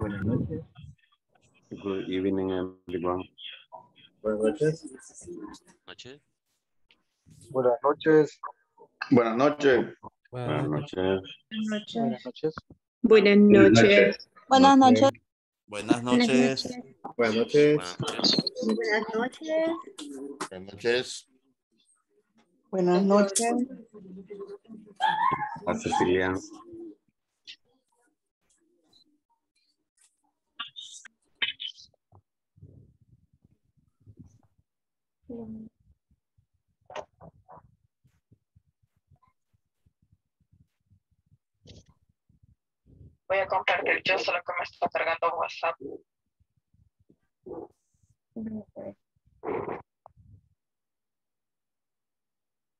Buenas noches. Good evening, everyone. Buenas noches. Buenas noches. Buenas noches. Buenas noches. Buenas noches. Buenas noches. Buenas noches. Buenas noches. Buenas noches. Buenas noches. Buenas noches. Buenas noches. Buenas noches. Voy a compartir yo solo que me está cargando WhatsApp.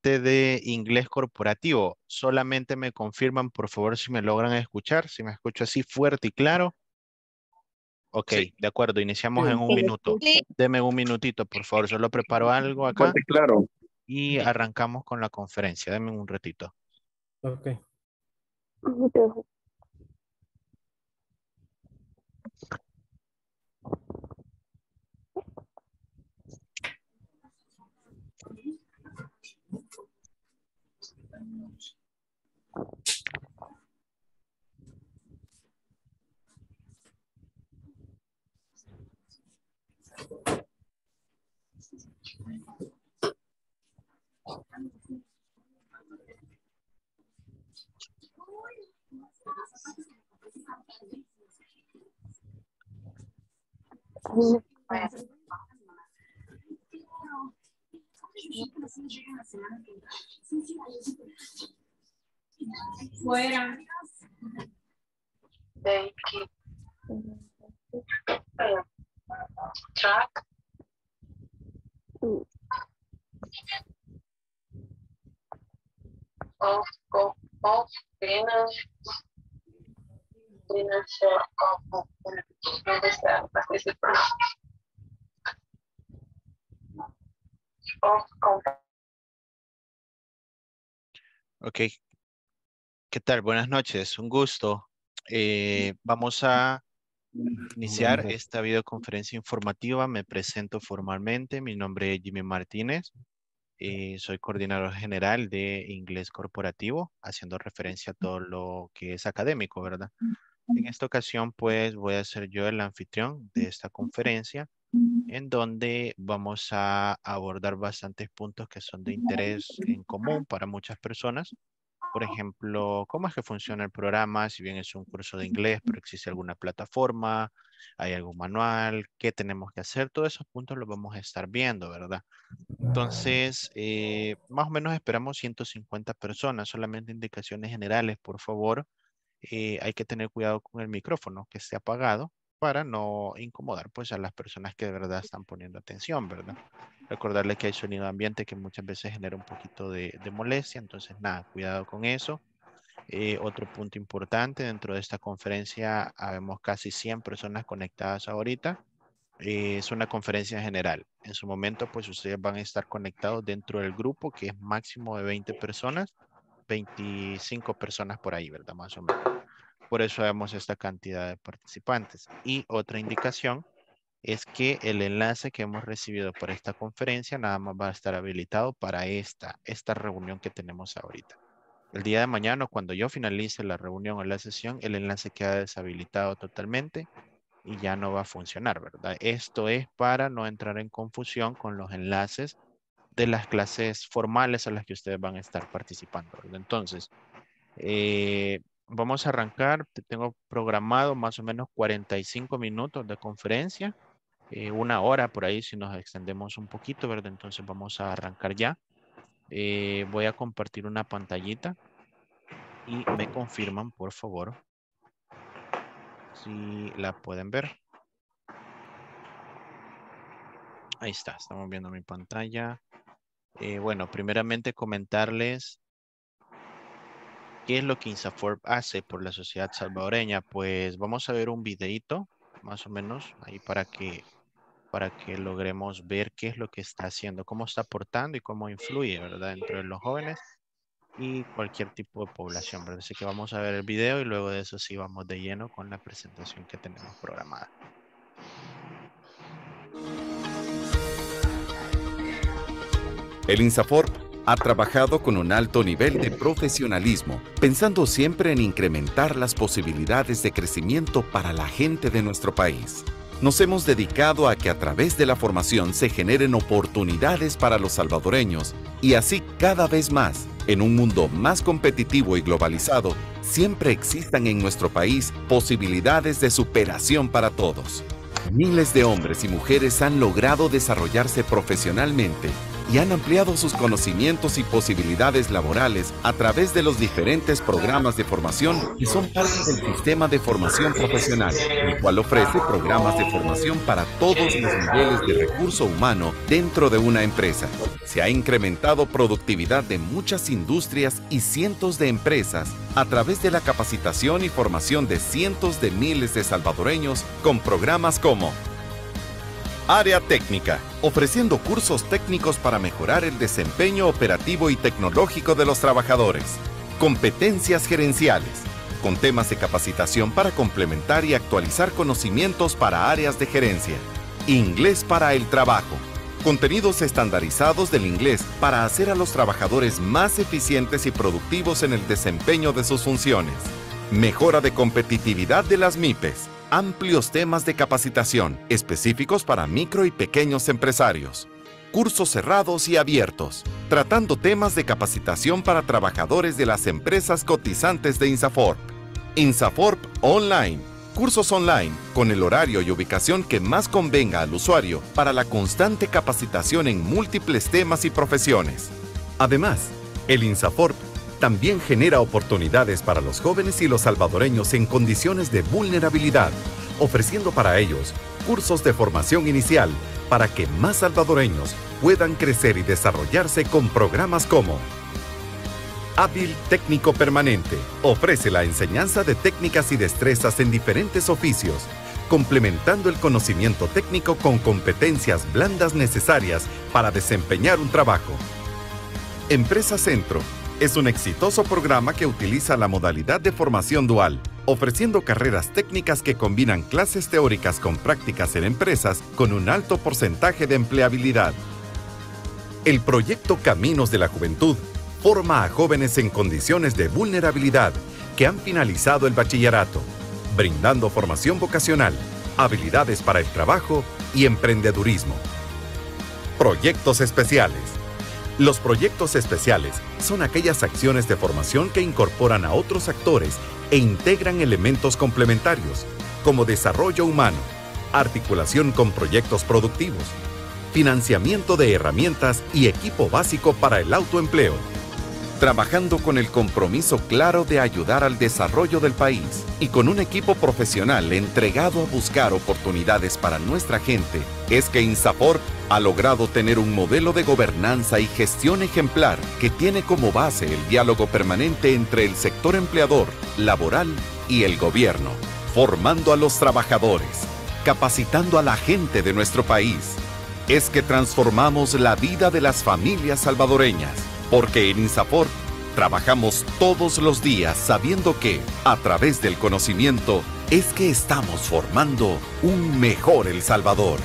de inglés corporativo. Solamente me confirman, por favor, si me logran escuchar, si me escucho así fuerte y claro. Ok, de acuerdo, iniciamos en un minuto. Deme un minutito, por favor, solo preparo algo acá. Claro. Y arrancamos con la conferencia, deme un ratito. Ok. Fuera. Thank you. Track. Of, of, of, ¿Qué tal? Buenas noches, un gusto. Eh, vamos a iniciar esta videoconferencia informativa. Me presento formalmente. Mi nombre es Jimmy Martínez. y eh, soy coordinador general de inglés corporativo, haciendo referencia a todo lo que es académico, ¿verdad? En esta ocasión, pues, voy a ser yo el anfitrión de esta conferencia, en donde vamos a abordar bastantes puntos que son de interés en común para muchas personas. Por ejemplo, cómo es que funciona el programa, si bien es un curso de inglés, pero existe alguna plataforma, hay algún manual, qué tenemos que hacer, todos esos puntos los vamos a estar viendo, ¿verdad? Entonces, eh, más o menos esperamos 150 personas, solamente indicaciones generales, por favor eh, hay que tener cuidado con el micrófono que esté apagado para no incomodar pues a las personas que de verdad están poniendo atención, ¿verdad? Recordarle que hay sonido ambiente que muchas veces genera un poquito de, de molestia, entonces nada, cuidado con eso. Eh, otro punto importante dentro de esta conferencia, habemos casi 100 personas conectadas ahorita. Eh, es una conferencia general. En su momento, pues ustedes van a estar conectados dentro del grupo que es máximo de 20 personas 25 personas por ahí, ¿verdad? Más o menos. Por eso vemos esta cantidad de participantes. Y otra indicación es que el enlace que hemos recibido por esta conferencia nada más va a estar habilitado para esta, esta reunión que tenemos ahorita. El día de mañana, cuando yo finalice la reunión o la sesión, el enlace queda deshabilitado totalmente y ya no va a funcionar, ¿verdad? Esto es para no entrar en confusión con los enlaces de las clases formales a las que ustedes van a estar participando. Entonces, eh, vamos a arrancar. Tengo programado más o menos 45 minutos de conferencia, eh, una hora por ahí si nos extendemos un poquito, ¿verdad? Entonces vamos a arrancar ya. Eh, voy a compartir una pantallita y me confirman, por favor, si la pueden ver. Ahí está, estamos viendo mi pantalla. Eh, bueno, primeramente comentarles qué es lo que INSAFORP hace por la sociedad salvadoreña. Pues vamos a ver un videito, más o menos, ahí para que, para que logremos ver qué es lo que está haciendo, cómo está aportando y cómo influye, ¿verdad? Dentro de los jóvenes y cualquier tipo de población, Así que vamos a ver el video y luego de eso sí vamos de lleno con la presentación que tenemos programada. El INSAFOR ha trabajado con un alto nivel de profesionalismo, pensando siempre en incrementar las posibilidades de crecimiento para la gente de nuestro país. Nos hemos dedicado a que a través de la formación se generen oportunidades para los salvadoreños y así cada vez más, en un mundo más competitivo y globalizado, siempre existan en nuestro país posibilidades de superación para todos. Miles de hombres y mujeres han logrado desarrollarse profesionalmente y han ampliado sus conocimientos y posibilidades laborales a través de los diferentes programas de formación que son parte del sistema de formación profesional, el cual ofrece programas de formación para todos los niveles de recurso humano dentro de una empresa. Se ha incrementado productividad de muchas industrias y cientos de empresas a través de la capacitación y formación de cientos de miles de salvadoreños con programas como Área técnica, ofreciendo cursos técnicos para mejorar el desempeño operativo y tecnológico de los trabajadores. Competencias gerenciales, con temas de capacitación para complementar y actualizar conocimientos para áreas de gerencia. Inglés para el trabajo, contenidos estandarizados del inglés para hacer a los trabajadores más eficientes y productivos en el desempeño de sus funciones. Mejora de competitividad de las MIPES amplios temas de capacitación específicos para micro y pequeños empresarios, cursos cerrados y abiertos, tratando temas de capacitación para trabajadores de las empresas cotizantes de INSAFORP. INSAFORP Online, cursos online con el horario y ubicación que más convenga al usuario para la constante capacitación en múltiples temas y profesiones. Además, el INSAFORP también genera oportunidades para los jóvenes y los salvadoreños en condiciones de vulnerabilidad, ofreciendo para ellos cursos de formación inicial para que más salvadoreños puedan crecer y desarrollarse con programas como Hábil Técnico Permanente ofrece la enseñanza de técnicas y destrezas en diferentes oficios, complementando el conocimiento técnico con competencias blandas necesarias para desempeñar un trabajo. Empresa Centro es un exitoso programa que utiliza la modalidad de formación dual, ofreciendo carreras técnicas que combinan clases teóricas con prácticas en empresas con un alto porcentaje de empleabilidad. El proyecto Caminos de la Juventud forma a jóvenes en condiciones de vulnerabilidad que han finalizado el bachillerato, brindando formación vocacional, habilidades para el trabajo y emprendedurismo. Proyectos especiales los proyectos especiales son aquellas acciones de formación que incorporan a otros actores e integran elementos complementarios, como desarrollo humano, articulación con proyectos productivos, financiamiento de herramientas y equipo básico para el autoempleo trabajando con el compromiso claro de ayudar al desarrollo del país y con un equipo profesional entregado a buscar oportunidades para nuestra gente, es que Insaport ha logrado tener un modelo de gobernanza y gestión ejemplar que tiene como base el diálogo permanente entre el sector empleador, laboral y el gobierno, formando a los trabajadores, capacitando a la gente de nuestro país. Es que transformamos la vida de las familias salvadoreñas porque en INSAPORT trabajamos todos los días sabiendo que, a través del conocimiento, es que estamos formando un mejor El Salvador.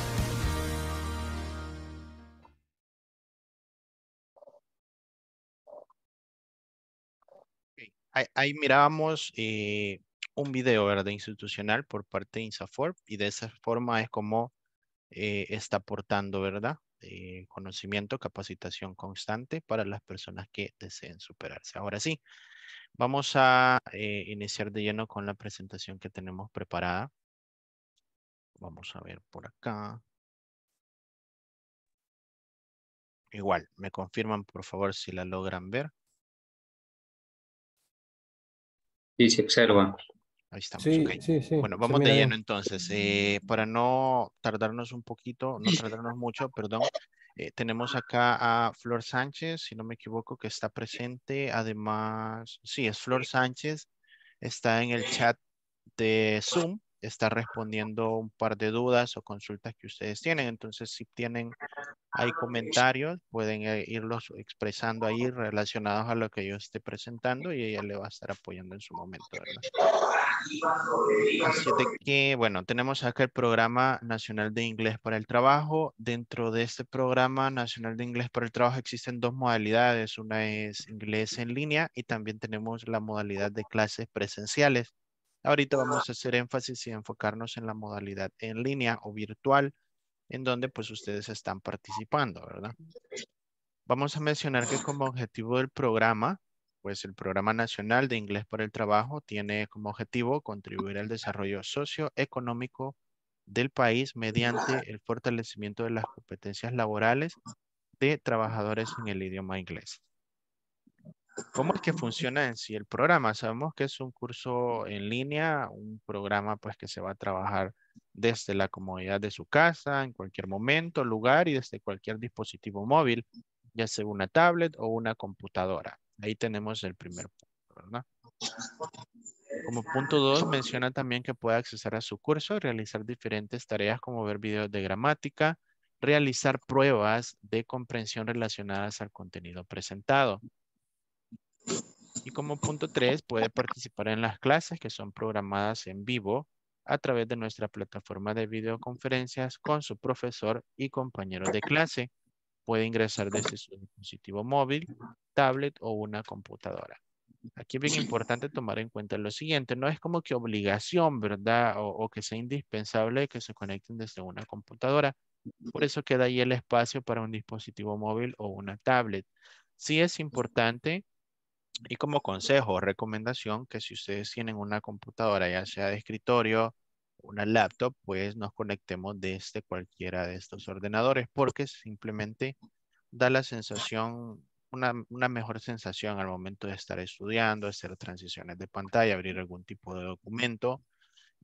Ahí mirábamos eh, un video ¿verdad? institucional por parte de INSAFOR y de esa forma es como eh, está aportando, ¿verdad? conocimiento, capacitación constante para las personas que deseen superarse. Ahora sí, vamos a eh, iniciar de lleno con la presentación que tenemos preparada. Vamos a ver por acá. Igual, me confirman por favor si la logran ver. Sí, se observa. Ahí estamos. Bueno, vamos de lleno entonces. Eh, para no tardarnos un poquito, no tardarnos mucho, perdón. Eh, tenemos acá a Flor Sánchez, si no me equivoco, que está presente. Además, sí, es Flor Sánchez. Está en el chat de Zoom está respondiendo un par de dudas o consultas que ustedes tienen. Entonces, si tienen hay comentarios, pueden eh, irlos expresando ahí relacionados a lo que yo esté presentando y ella le va a estar apoyando en su momento. Así de que, bueno, tenemos acá el Programa Nacional de Inglés para el Trabajo. Dentro de este Programa Nacional de Inglés para el Trabajo existen dos modalidades. Una es inglés en línea y también tenemos la modalidad de clases presenciales. Ahorita vamos a hacer énfasis y enfocarnos en la modalidad en línea o virtual, en donde pues ustedes están participando, ¿verdad? Vamos a mencionar que como objetivo del programa, pues el Programa Nacional de Inglés por el Trabajo tiene como objetivo contribuir al desarrollo socioeconómico del país mediante el fortalecimiento de las competencias laborales de trabajadores en el idioma inglés. ¿Cómo es que funciona en sí el programa? Sabemos que es un curso en línea, un programa pues que se va a trabajar desde la comodidad de su casa, en cualquier momento, lugar y desde cualquier dispositivo móvil, ya sea una tablet o una computadora. Ahí tenemos el primer punto, ¿verdad? Como punto 2, menciona también que puede acceder a su curso, realizar diferentes tareas como ver videos de gramática, realizar pruebas de comprensión relacionadas al contenido presentado. Y como punto tres, puede participar en las clases que son programadas en vivo a través de nuestra plataforma de videoconferencias con su profesor y compañero de clase. Puede ingresar desde su dispositivo móvil, tablet o una computadora. Aquí es bien importante tomar en cuenta lo siguiente, no es como que obligación, ¿verdad? O, o que sea indispensable que se conecten desde una computadora. Por eso queda ahí el espacio para un dispositivo móvil o una tablet. Sí es importante y como consejo o recomendación, que si ustedes tienen una computadora, ya sea de escritorio, una laptop, pues nos conectemos desde cualquiera de estos ordenadores, porque simplemente da la sensación, una, una mejor sensación al momento de estar estudiando, hacer transiciones de pantalla, abrir algún tipo de documento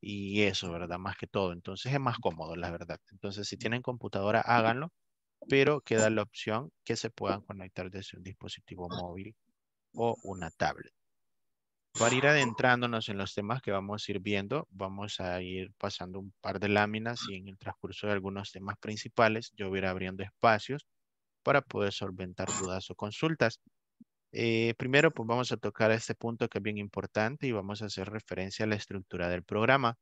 y eso, ¿verdad? Más que todo. Entonces es más cómodo, la verdad. Entonces, si tienen computadora, háganlo, pero queda la opción que se puedan conectar desde un dispositivo móvil o una tablet. Para ir adentrándonos en los temas que vamos a ir viendo, vamos a ir pasando un par de láminas y en el transcurso de algunos temas principales yo voy abriendo espacios para poder solventar dudas o consultas. Eh, primero, pues vamos a tocar este punto que es bien importante y vamos a hacer referencia a la estructura del programa.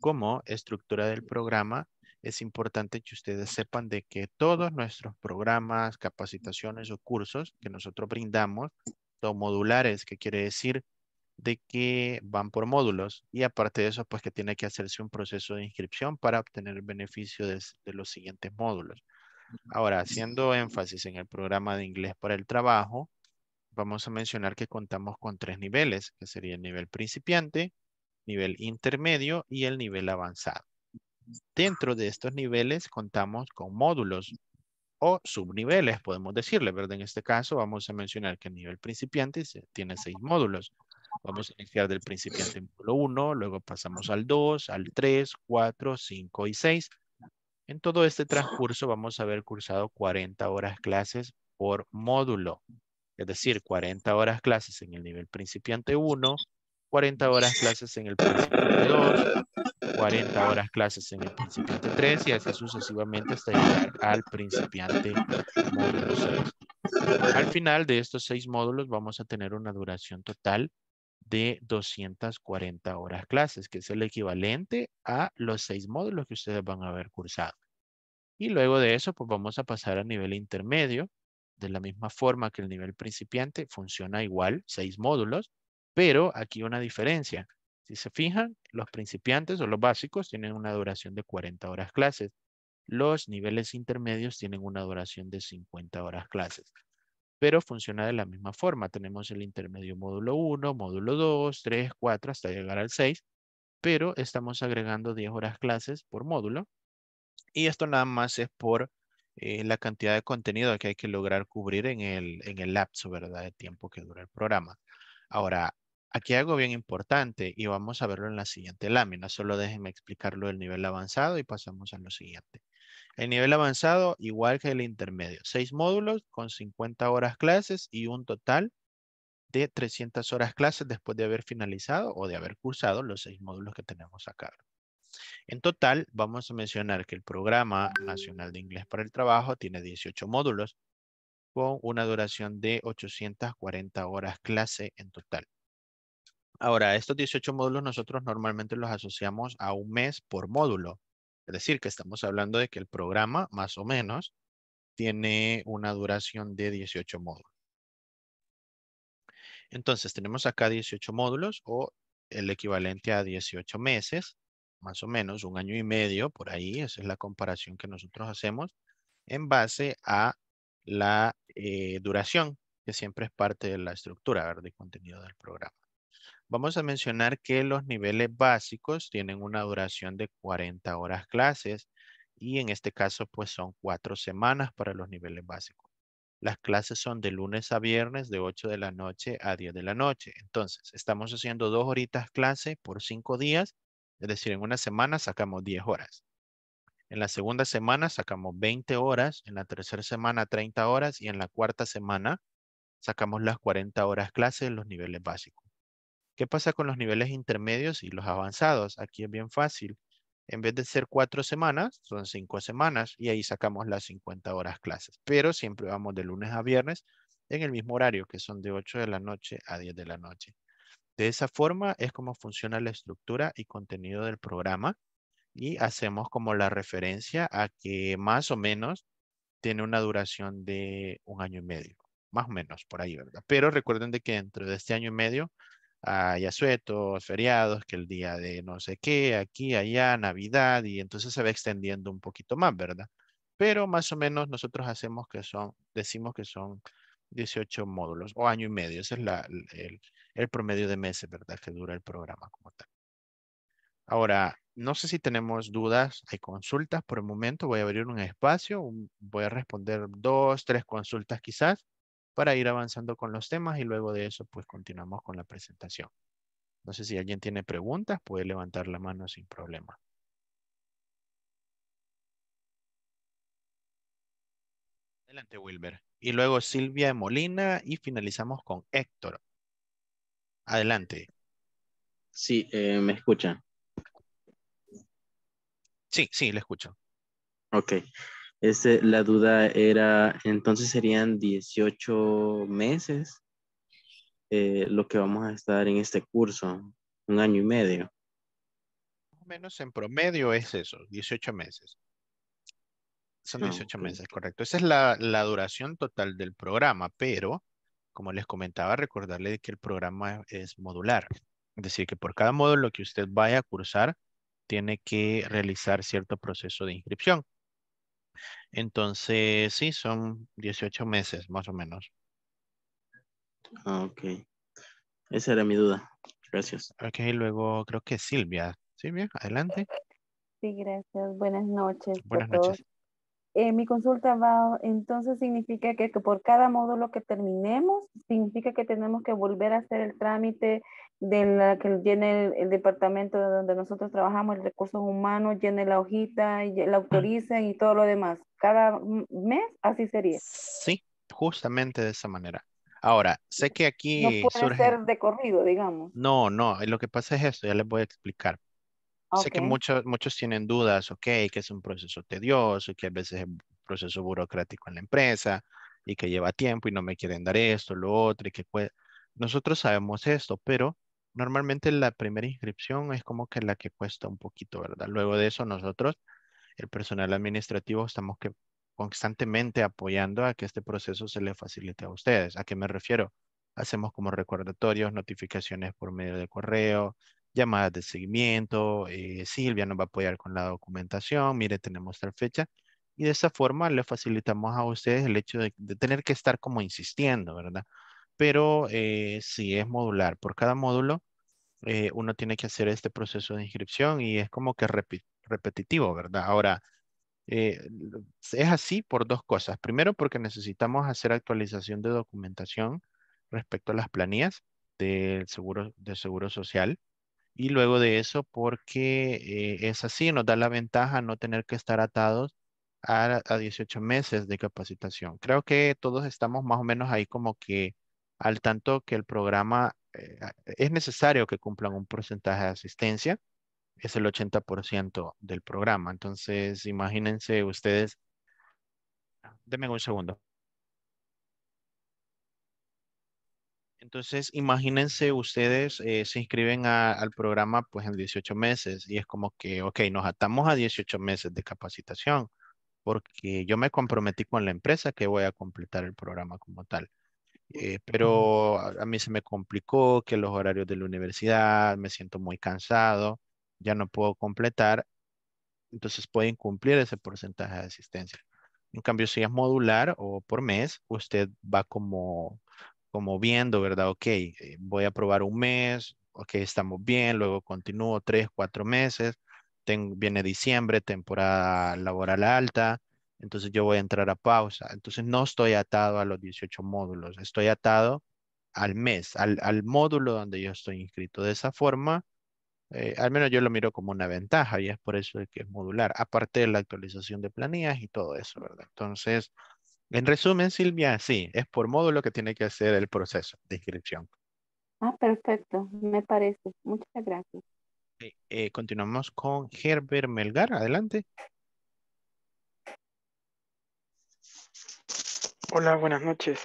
Como estructura del programa, es importante que ustedes sepan de que todos nuestros programas, capacitaciones o cursos que nosotros brindamos modulares, que quiere decir de que van por módulos y aparte de eso, pues que tiene que hacerse un proceso de inscripción para obtener el beneficio de, de los siguientes módulos. Ahora, haciendo énfasis en el programa de inglés para el trabajo, vamos a mencionar que contamos con tres niveles, que sería el nivel principiante, nivel intermedio y el nivel avanzado. Dentro de estos niveles contamos con módulos o subniveles, podemos decirle, ¿verdad? En este caso vamos a mencionar que el nivel principiante tiene seis módulos. Vamos a iniciar del principiante en módulo 1, luego pasamos al 2, al 3, 4, 5 y 6. En todo este transcurso vamos a haber cursado 40 horas clases por módulo. Es decir, 40 horas clases en el nivel principiante 1, 40 horas clases en el principiante 2, 40 horas clases en el principiante 3 y así sucesivamente hasta llegar al principiante módulo 6. Al final de estos seis módulos vamos a tener una duración total de 240 horas clases, que es el equivalente a los seis módulos que ustedes van a haber cursado. Y luego de eso, pues vamos a pasar a nivel intermedio, de la misma forma que el nivel principiante, funciona igual, seis módulos, pero aquí una diferencia. Si se fijan, los principiantes o los básicos tienen una duración de 40 horas clases. Los niveles intermedios tienen una duración de 50 horas clases. Pero funciona de la misma forma. Tenemos el intermedio módulo 1, módulo 2, 3, 4, hasta llegar al 6. Pero estamos agregando 10 horas clases por módulo. Y esto nada más es por eh, la cantidad de contenido que hay que lograr cubrir en el, en el lapso ¿verdad? de tiempo que dura el programa. Ahora, Aquí algo bien importante y vamos a verlo en la siguiente lámina. Solo déjenme explicarlo del nivel avanzado y pasamos a lo siguiente. El nivel avanzado igual que el intermedio. Seis módulos con 50 horas clases y un total de 300 horas clases después de haber finalizado o de haber cursado los seis módulos que tenemos acá. En total, vamos a mencionar que el Programa Nacional de Inglés para el Trabajo tiene 18 módulos con una duración de 840 horas clase en total. Ahora, estos 18 módulos nosotros normalmente los asociamos a un mes por módulo. Es decir, que estamos hablando de que el programa, más o menos, tiene una duración de 18 módulos. Entonces, tenemos acá 18 módulos o el equivalente a 18 meses, más o menos un año y medio, por ahí, esa es la comparación que nosotros hacemos en base a la eh, duración, que siempre es parte de la estructura de contenido del programa. Vamos a mencionar que los niveles básicos tienen una duración de 40 horas clases y en este caso pues son cuatro semanas para los niveles básicos. Las clases son de lunes a viernes de 8 de la noche a 10 de la noche. Entonces estamos haciendo dos horitas clase por cinco días, es decir, en una semana sacamos 10 horas. En la segunda semana sacamos 20 horas, en la tercera semana 30 horas y en la cuarta semana sacamos las 40 horas clases en los niveles básicos. ¿Qué pasa con los niveles intermedios y los avanzados? Aquí es bien fácil. En vez de ser cuatro semanas, son cinco semanas y ahí sacamos las 50 horas clases. Pero siempre vamos de lunes a viernes en el mismo horario, que son de 8 de la noche a 10 de la noche. De esa forma es como funciona la estructura y contenido del programa y hacemos como la referencia a que más o menos tiene una duración de un año y medio, más o menos por ahí, ¿verdad? Pero recuerden de que dentro de este año y medio hay asuetos, feriados, que el día de no sé qué, aquí, allá, Navidad, y entonces se va extendiendo un poquito más, ¿verdad? Pero más o menos nosotros hacemos que son, decimos que son 18 módulos o año y medio, ese es la, el, el promedio de meses, ¿verdad? Que dura el programa como tal. Ahora, no sé si tenemos dudas, hay consultas por el momento, voy a abrir un espacio, voy a responder dos, tres consultas quizás para ir avanzando con los temas y luego de eso pues continuamos con la presentación. No sé si alguien tiene preguntas, puede levantar la mano sin problema. Adelante, Wilber. Y luego Silvia Molina y finalizamos con Héctor. Adelante. Sí, eh, me escuchan. Sí, sí, le escucho. Ok. Este, la duda era, entonces serían 18 meses eh, lo que vamos a estar en este curso, un año y medio. Más o menos en promedio es eso, 18 meses. Son 18 ah, meses, correcto. Esa es la, la, duración total del programa, pero como les comentaba, recordarle que el programa es modular. Es decir, que por cada módulo que usted vaya a cursar, tiene que realizar cierto proceso de inscripción. Entonces, sí, son 18 meses más o menos. Ah, ok. Esa era mi duda. Gracias. Ok, luego creo que Silvia. Silvia, adelante. Sí, gracias. Buenas noches. Buenas noches. Eh, mi consulta va, entonces significa que, por cada módulo que terminemos, significa que tenemos que volver a hacer el trámite de la que llene el, departamento donde nosotros trabajamos, el recursos humanos, llene la hojita, y la mm. autoricen y todo lo demás. Cada mes así sería. Sí, justamente de esa manera. Ahora, sé que aquí... No puede ser de corrido, digamos. No, no, lo que pasa es esto, ya les voy a explicar. Ah, sé que muchos, muchos tienen dudas, ok, que es un proceso tedioso, que a veces es un proceso burocrático en la empresa y que lleva tiempo y no me quieren dar esto, lo otro y que puede... Nosotros sabemos esto, pero Normalmente la primera inscripción es como que la que cuesta un poquito, ¿verdad? Luego de eso nosotros, el personal administrativo, estamos que constantemente apoyando a que este proceso se le facilite a ustedes. ¿A qué me refiero? Hacemos como recordatorios, notificaciones por medio de correo, llamadas de seguimiento, eh, Silvia nos va a apoyar con la documentación, mire, tenemos tal fecha, y de esa forma le facilitamos a ustedes el hecho de tener que estar como insistiendo, ¿verdad? pero eh, sí es modular. Por cada módulo eh, uno tiene que hacer este proceso de inscripción y es como que repetitivo, ¿verdad? Ahora, eh, es así por dos cosas. Primero, porque necesitamos hacer actualización de documentación respecto a las planillas del seguro, del seguro social. Y luego de eso, porque eh, es así, nos da la ventaja no tener que estar atados a, a 18 meses de capacitación. Creo que todos estamos más o menos ahí como que al tanto que el programa eh, es necesario que cumplan un porcentaje de asistencia, es el 80% del programa. Entonces, imagínense ustedes, denme un segundo. Entonces, imagínense ustedes eh, se inscriben al programa pues en 18 meses y es como que, ok, nos atamos a 18 meses de capacitación porque yo me comprometí con la empresa que voy a completar el programa como tal. Eh, pero a, mí se me complicó que los horarios de la universidad, me siento muy cansado, ya no puedo completar, entonces pueden cumplir ese porcentaje de asistencia. En cambio, si es modular o por mes, usted va como, como viendo, ¿verdad? Ok, eh, voy a probar un mes, ok, estamos bien, luego continúo tres, cuatro meses, viene diciembre, temporada laboral alta, entonces yo voy a entrar a pausa. Entonces no estoy atado a los 18 módulos, estoy atado al mes, al, al módulo donde yo estoy inscrito. De esa forma, eh, al menos yo lo miro como una ventaja y es por eso que es modular, aparte de la actualización de planillas y todo eso, ¿verdad? Entonces, en resumen, Silvia, sí, es por módulo que tiene que hacer el proceso de inscripción. Ah, perfecto, me parece. Muchas gracias. Eh, continuamos con Herbert Melgar, adelante. Hola, buenas noches.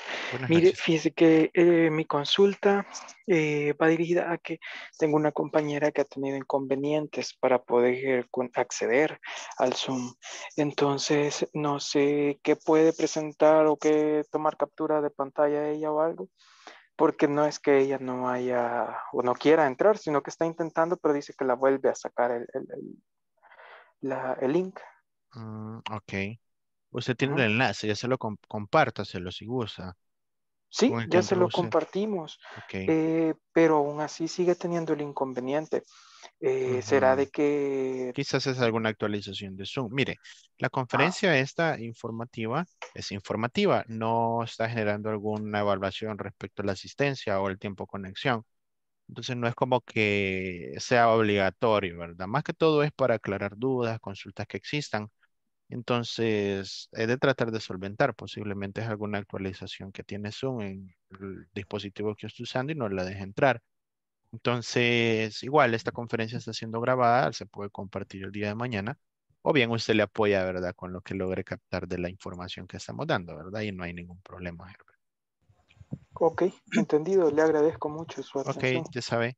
Mire, que eh, mi consulta eh, va dirigida a que tengo una compañera que ha tenido inconvenientes para poder acceder al Zoom. Entonces, no sé qué puede presentar o qué tomar captura de pantalla ella o algo, porque no es que ella no haya o no quiera entrar, sino que está intentando, pero dice que la vuelve a sacar el, link. Mm, ok. Usted tiene el enlace, ya se lo se lo si gusta. Sí, ya se lo compartimos, eh, pero aún así sigue teniendo el inconveniente. Eh, será de que... Quizás es alguna actualización de Zoom. Mire, la ah. conferencia está esta informativa es informativa, no está generando alguna evaluación respecto a la asistencia o el tiempo de conexión. Entonces no es como que sea obligatorio, ¿verdad? Más que todo es para aclarar dudas, consultas que existan entonces, he de tratar de solventar. Posiblemente es alguna actualización que tiene Zoom en el dispositivo que estoy usando y no la deja entrar. Entonces, igual, esta conferencia está siendo grabada, se puede compartir el día de mañana. O bien usted le apoya, ¿verdad? Con lo que logre captar de la información que estamos dando, ¿verdad? Y no hay ningún problema, Ok, entendido. Le agradezco mucho su atención. Ok, ya sabe.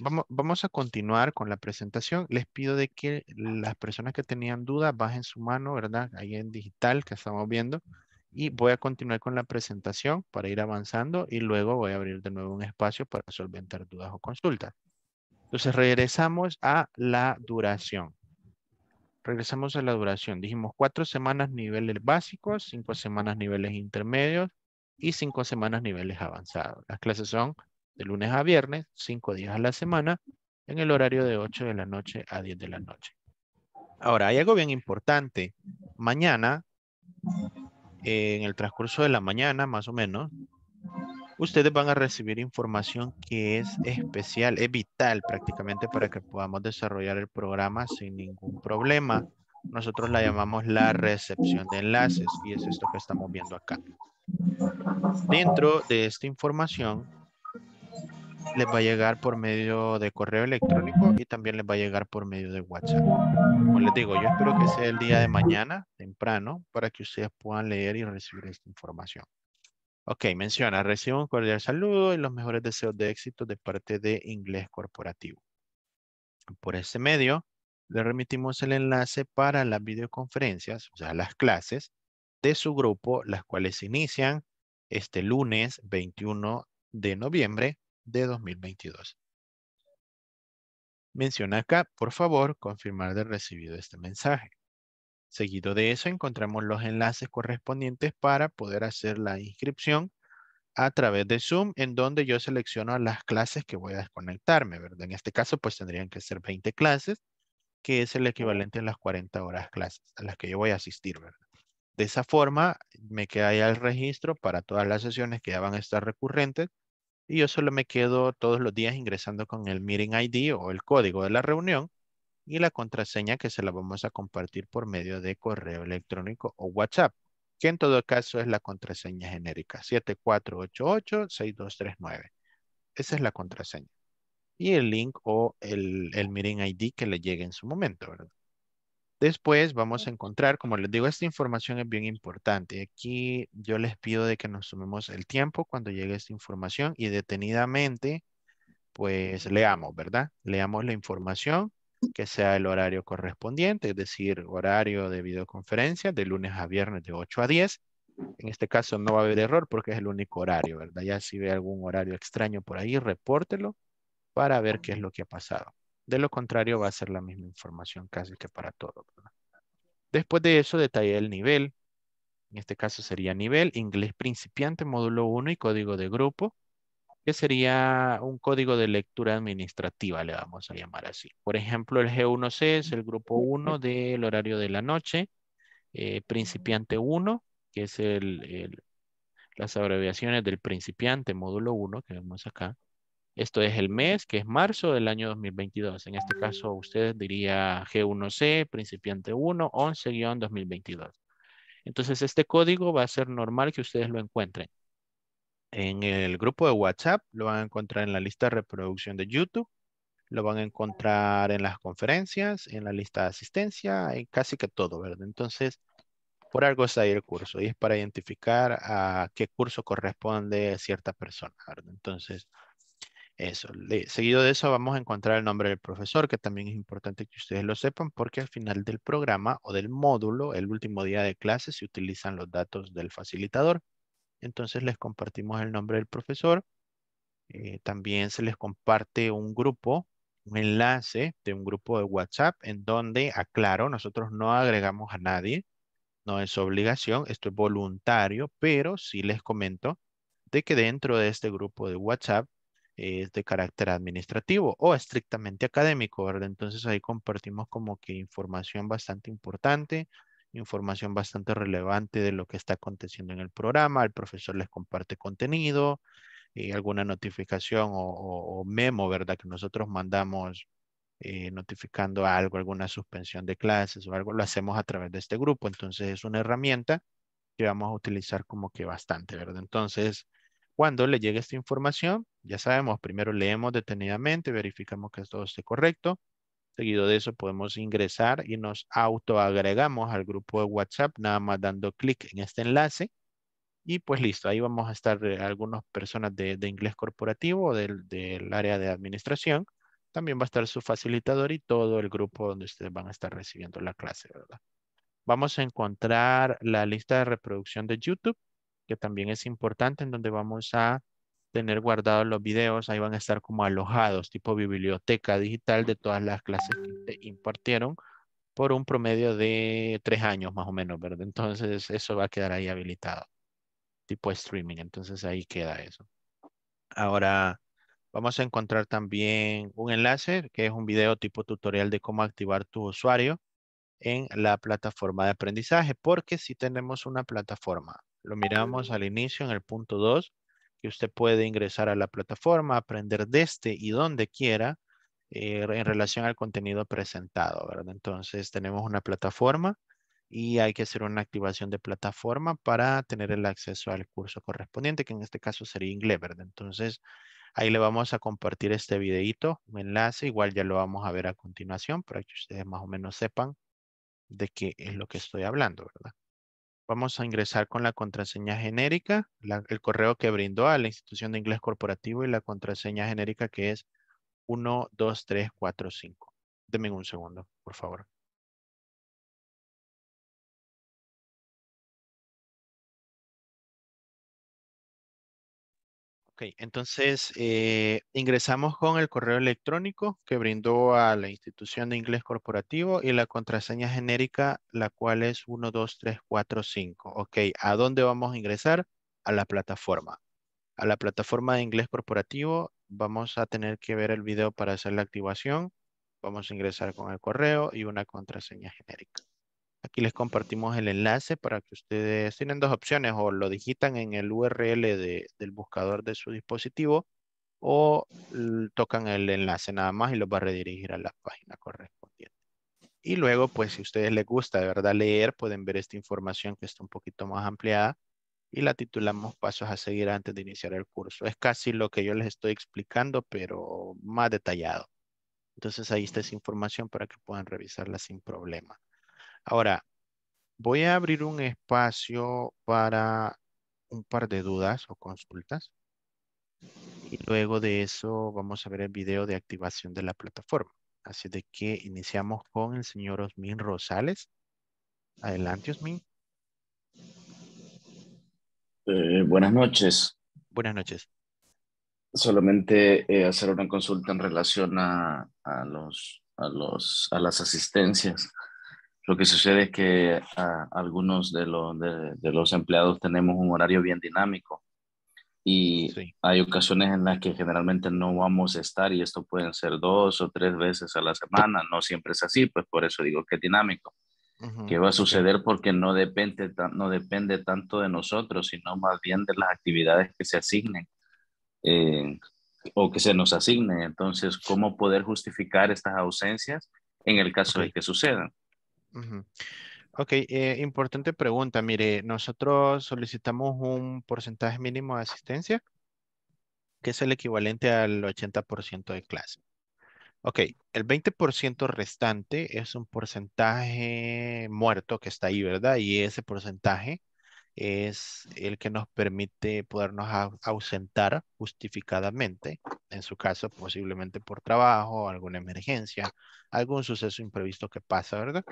Vamos, vamos a continuar con la presentación. Les pido de que las personas que tenían dudas bajen su mano, ¿verdad? Ahí en digital que estamos viendo. Y voy a continuar con la presentación para ir avanzando y luego voy a abrir de nuevo un espacio para solventar dudas o consultas. Entonces regresamos a la duración. Regresamos a la duración. Dijimos cuatro semanas niveles básicos, cinco semanas niveles intermedios, y cinco semanas niveles avanzados. Las clases son de lunes a viernes, cinco días a la semana, en el horario de 8 de la noche a 10 de la noche. Ahora, hay algo bien importante. Mañana, en el transcurso de la mañana, más o menos, ustedes van a recibir información que es especial, es vital prácticamente para que podamos desarrollar el programa sin ningún problema. Nosotros la llamamos la recepción de enlaces y es esto que estamos viendo acá. Dentro de esta información les va a llegar por medio de correo electrónico y también les va a llegar por medio de WhatsApp. Como les digo, yo espero que sea el día de mañana, temprano, para que ustedes puedan leer y recibir esta información. Ok, menciona, recibo un cordial saludo y los mejores deseos de éxito de parte de Inglés Corporativo. Por este medio, le remitimos el enlace para las videoconferencias, o sea, las clases, de su grupo, las cuales se inician este lunes 21 de noviembre de 2022. Menciona acá, por favor, confirmar de recibido este mensaje. Seguido de eso, encontramos los enlaces correspondientes para poder hacer la inscripción a través de Zoom, en donde yo selecciono las clases que voy a desconectarme, ¿verdad? En este caso, pues tendrían que ser 20 clases, que es el equivalente a las 40 horas clases a las que yo voy a asistir, ¿verdad? De esa forma, me queda ya el registro para todas las sesiones que ya van a estar recurrentes y yo solo me quedo todos los días ingresando con el meeting ID o el código de la reunión y la contraseña que se la vamos a compartir por medio de correo electrónico o WhatsApp, que en todo caso es la contraseña genérica 7488-6239. Esa es la contraseña. Y el link o el, el meeting ID que le llegue en su momento, ¿verdad? Después vamos a encontrar, como les digo, esta información es bien importante. Aquí yo les pido de que nos sumemos el tiempo cuando llegue esta información y detenidamente, pues leamos, ¿verdad? Leamos la información que sea el horario correspondiente, es decir, horario de videoconferencia de lunes a viernes de 8 a 10. En este caso no va a haber error porque es el único horario, ¿verdad? Ya si ve algún horario extraño por ahí, repórtelo para ver qué es lo que ha pasado. De lo contrario, va a ser la misma información casi que para todo. Después de eso, detalle el nivel. En este caso sería nivel, inglés principiante, módulo 1 y código de grupo, que sería un código de lectura administrativa, le vamos a llamar así. Por ejemplo, el G1C es el grupo 1 del horario de la noche, eh, principiante 1, que es el, las abreviaciones del principiante, módulo 1, que vemos acá. Esto es el mes, que es marzo del año 2022. En este caso, ustedes diría G1C, principiante 1, 11-2022. Entonces, este código va a ser normal que ustedes lo encuentren. En el grupo de WhatsApp, lo van a encontrar en la lista de reproducción de YouTube, lo van a encontrar en las conferencias, en la lista de asistencia, en casi que todo, ¿verdad? Entonces, por algo está ahí el curso y es para identificar a qué curso corresponde cierta persona, ¿verdad? Entonces, eso. seguido de eso vamos a encontrar el nombre del profesor, que también es importante que ustedes lo sepan, porque al final del programa o del módulo, el último día de clase, se utilizan los datos del facilitador. Entonces les compartimos el nombre del profesor. Eh, también se les comparte un grupo, un enlace de un grupo de WhatsApp en donde, aclaro, nosotros no agregamos a nadie, no es obligación, esto es voluntario, pero sí les comento de que dentro de este grupo de WhatsApp es de carácter administrativo o estrictamente académico, ¿verdad? Entonces ahí compartimos como que información bastante importante, información bastante relevante de lo que está aconteciendo en el programa, el profesor les comparte contenido, y eh, alguna notificación o, memo, ¿verdad? Que nosotros mandamos eh, notificando algo, alguna suspensión de clases o algo, lo hacemos a través de este grupo, entonces es una herramienta que vamos a utilizar como que bastante, ¿verdad? Entonces, cuando le llegue esta información, ya sabemos, primero leemos detenidamente, verificamos que todo esté correcto. Seguido de eso podemos ingresar y nos autoagregamos al grupo de WhatsApp, nada más dando clic en este enlace. Y pues listo, ahí vamos a estar eh, algunas personas de, inglés corporativo del, del área de administración. También va a estar su facilitador y todo el grupo donde ustedes van a estar recibiendo la clase, ¿verdad? Vamos a encontrar la lista de reproducción de YouTube que también es importante, en donde vamos a tener guardados los videos, ahí van a estar como alojados, tipo biblioteca digital de todas las clases que impartieron por un promedio de tres años más o menos, ¿verdad? Entonces eso va a quedar ahí habilitado, tipo streaming, entonces ahí queda eso. Ahora vamos a encontrar también un enlace que es un video tipo tutorial de cómo activar tu usuario en la plataforma de aprendizaje, porque si tenemos una plataforma lo miramos al inicio en el punto 2, que usted puede ingresar a la plataforma, aprender de este y donde quiera eh, en relación al contenido presentado, ¿verdad? Entonces tenemos una plataforma y hay que hacer una activación de plataforma para tener el acceso al curso correspondiente, que en este caso sería inglés, ¿verdad? Entonces, ahí le vamos a compartir este videito, un enlace, igual ya lo vamos a ver a continuación para que ustedes más o menos sepan de qué es lo que estoy hablando, ¿verdad? Vamos a ingresar con la contraseña genérica, el correo que brindó a la institución de inglés corporativo y la contraseña genérica que es 12345. Deme un segundo, por favor. Ok, entonces eh, ingresamos con el correo electrónico que brindó a la institución de inglés corporativo y la contraseña genérica, la cual es 12345. Ok, ¿a dónde vamos a ingresar? A la plataforma. A la plataforma de inglés corporativo vamos a tener que ver el video para hacer la activación. Vamos a ingresar con el correo y una contraseña genérica. Aquí les compartimos el enlace para que ustedes tienen dos opciones, o lo digitan en el URL del buscador de su dispositivo, o tocan el enlace nada más y los va a redirigir a la página correspondiente. Y luego, pues si a ustedes les gusta de verdad leer, pueden ver esta información que está un poquito más ampliada y la titulamos Pasos a seguir antes de iniciar el curso. Es casi lo que yo les estoy explicando, pero más detallado. Entonces ahí está esa información para que puedan revisarla sin problema. Ahora, voy a abrir un espacio para un par de dudas o consultas. Y luego de eso vamos a ver el video de activación de la plataforma. Así de que iniciamos con el señor Osmin Rosales. Adelante, Osmin. Eh, buenas noches. Buenas noches. Solamente eh, hacer una consulta en relación a, a, los, a las asistencias. Lo que sucede es que ah, algunos de los, de, los empleados tenemos un horario bien dinámico y hay ocasiones en las que generalmente no vamos a estar y esto pueden ser dos o tres veces a la semana, no siempre es así, pues por eso digo que es dinámico. ¿Qué va a suceder? Porque no depende, no depende tanto de nosotros, sino más bien de las actividades que se asignen eh, o que se nos asignen. Entonces, ¿cómo poder justificar estas ausencias en el caso de que sucedan? Ok, eh, importante pregunta. Mire, nosotros solicitamos un porcentaje mínimo de asistencia, que es el equivalente al 80% de clase. Ok, el 20% restante es un porcentaje muerto que está ahí, ¿verdad? Y ese porcentaje es el que nos permite podernos ausentar justificadamente, en su caso posiblemente por trabajo, alguna emergencia, algún suceso imprevisto que pasa, ¿verdad?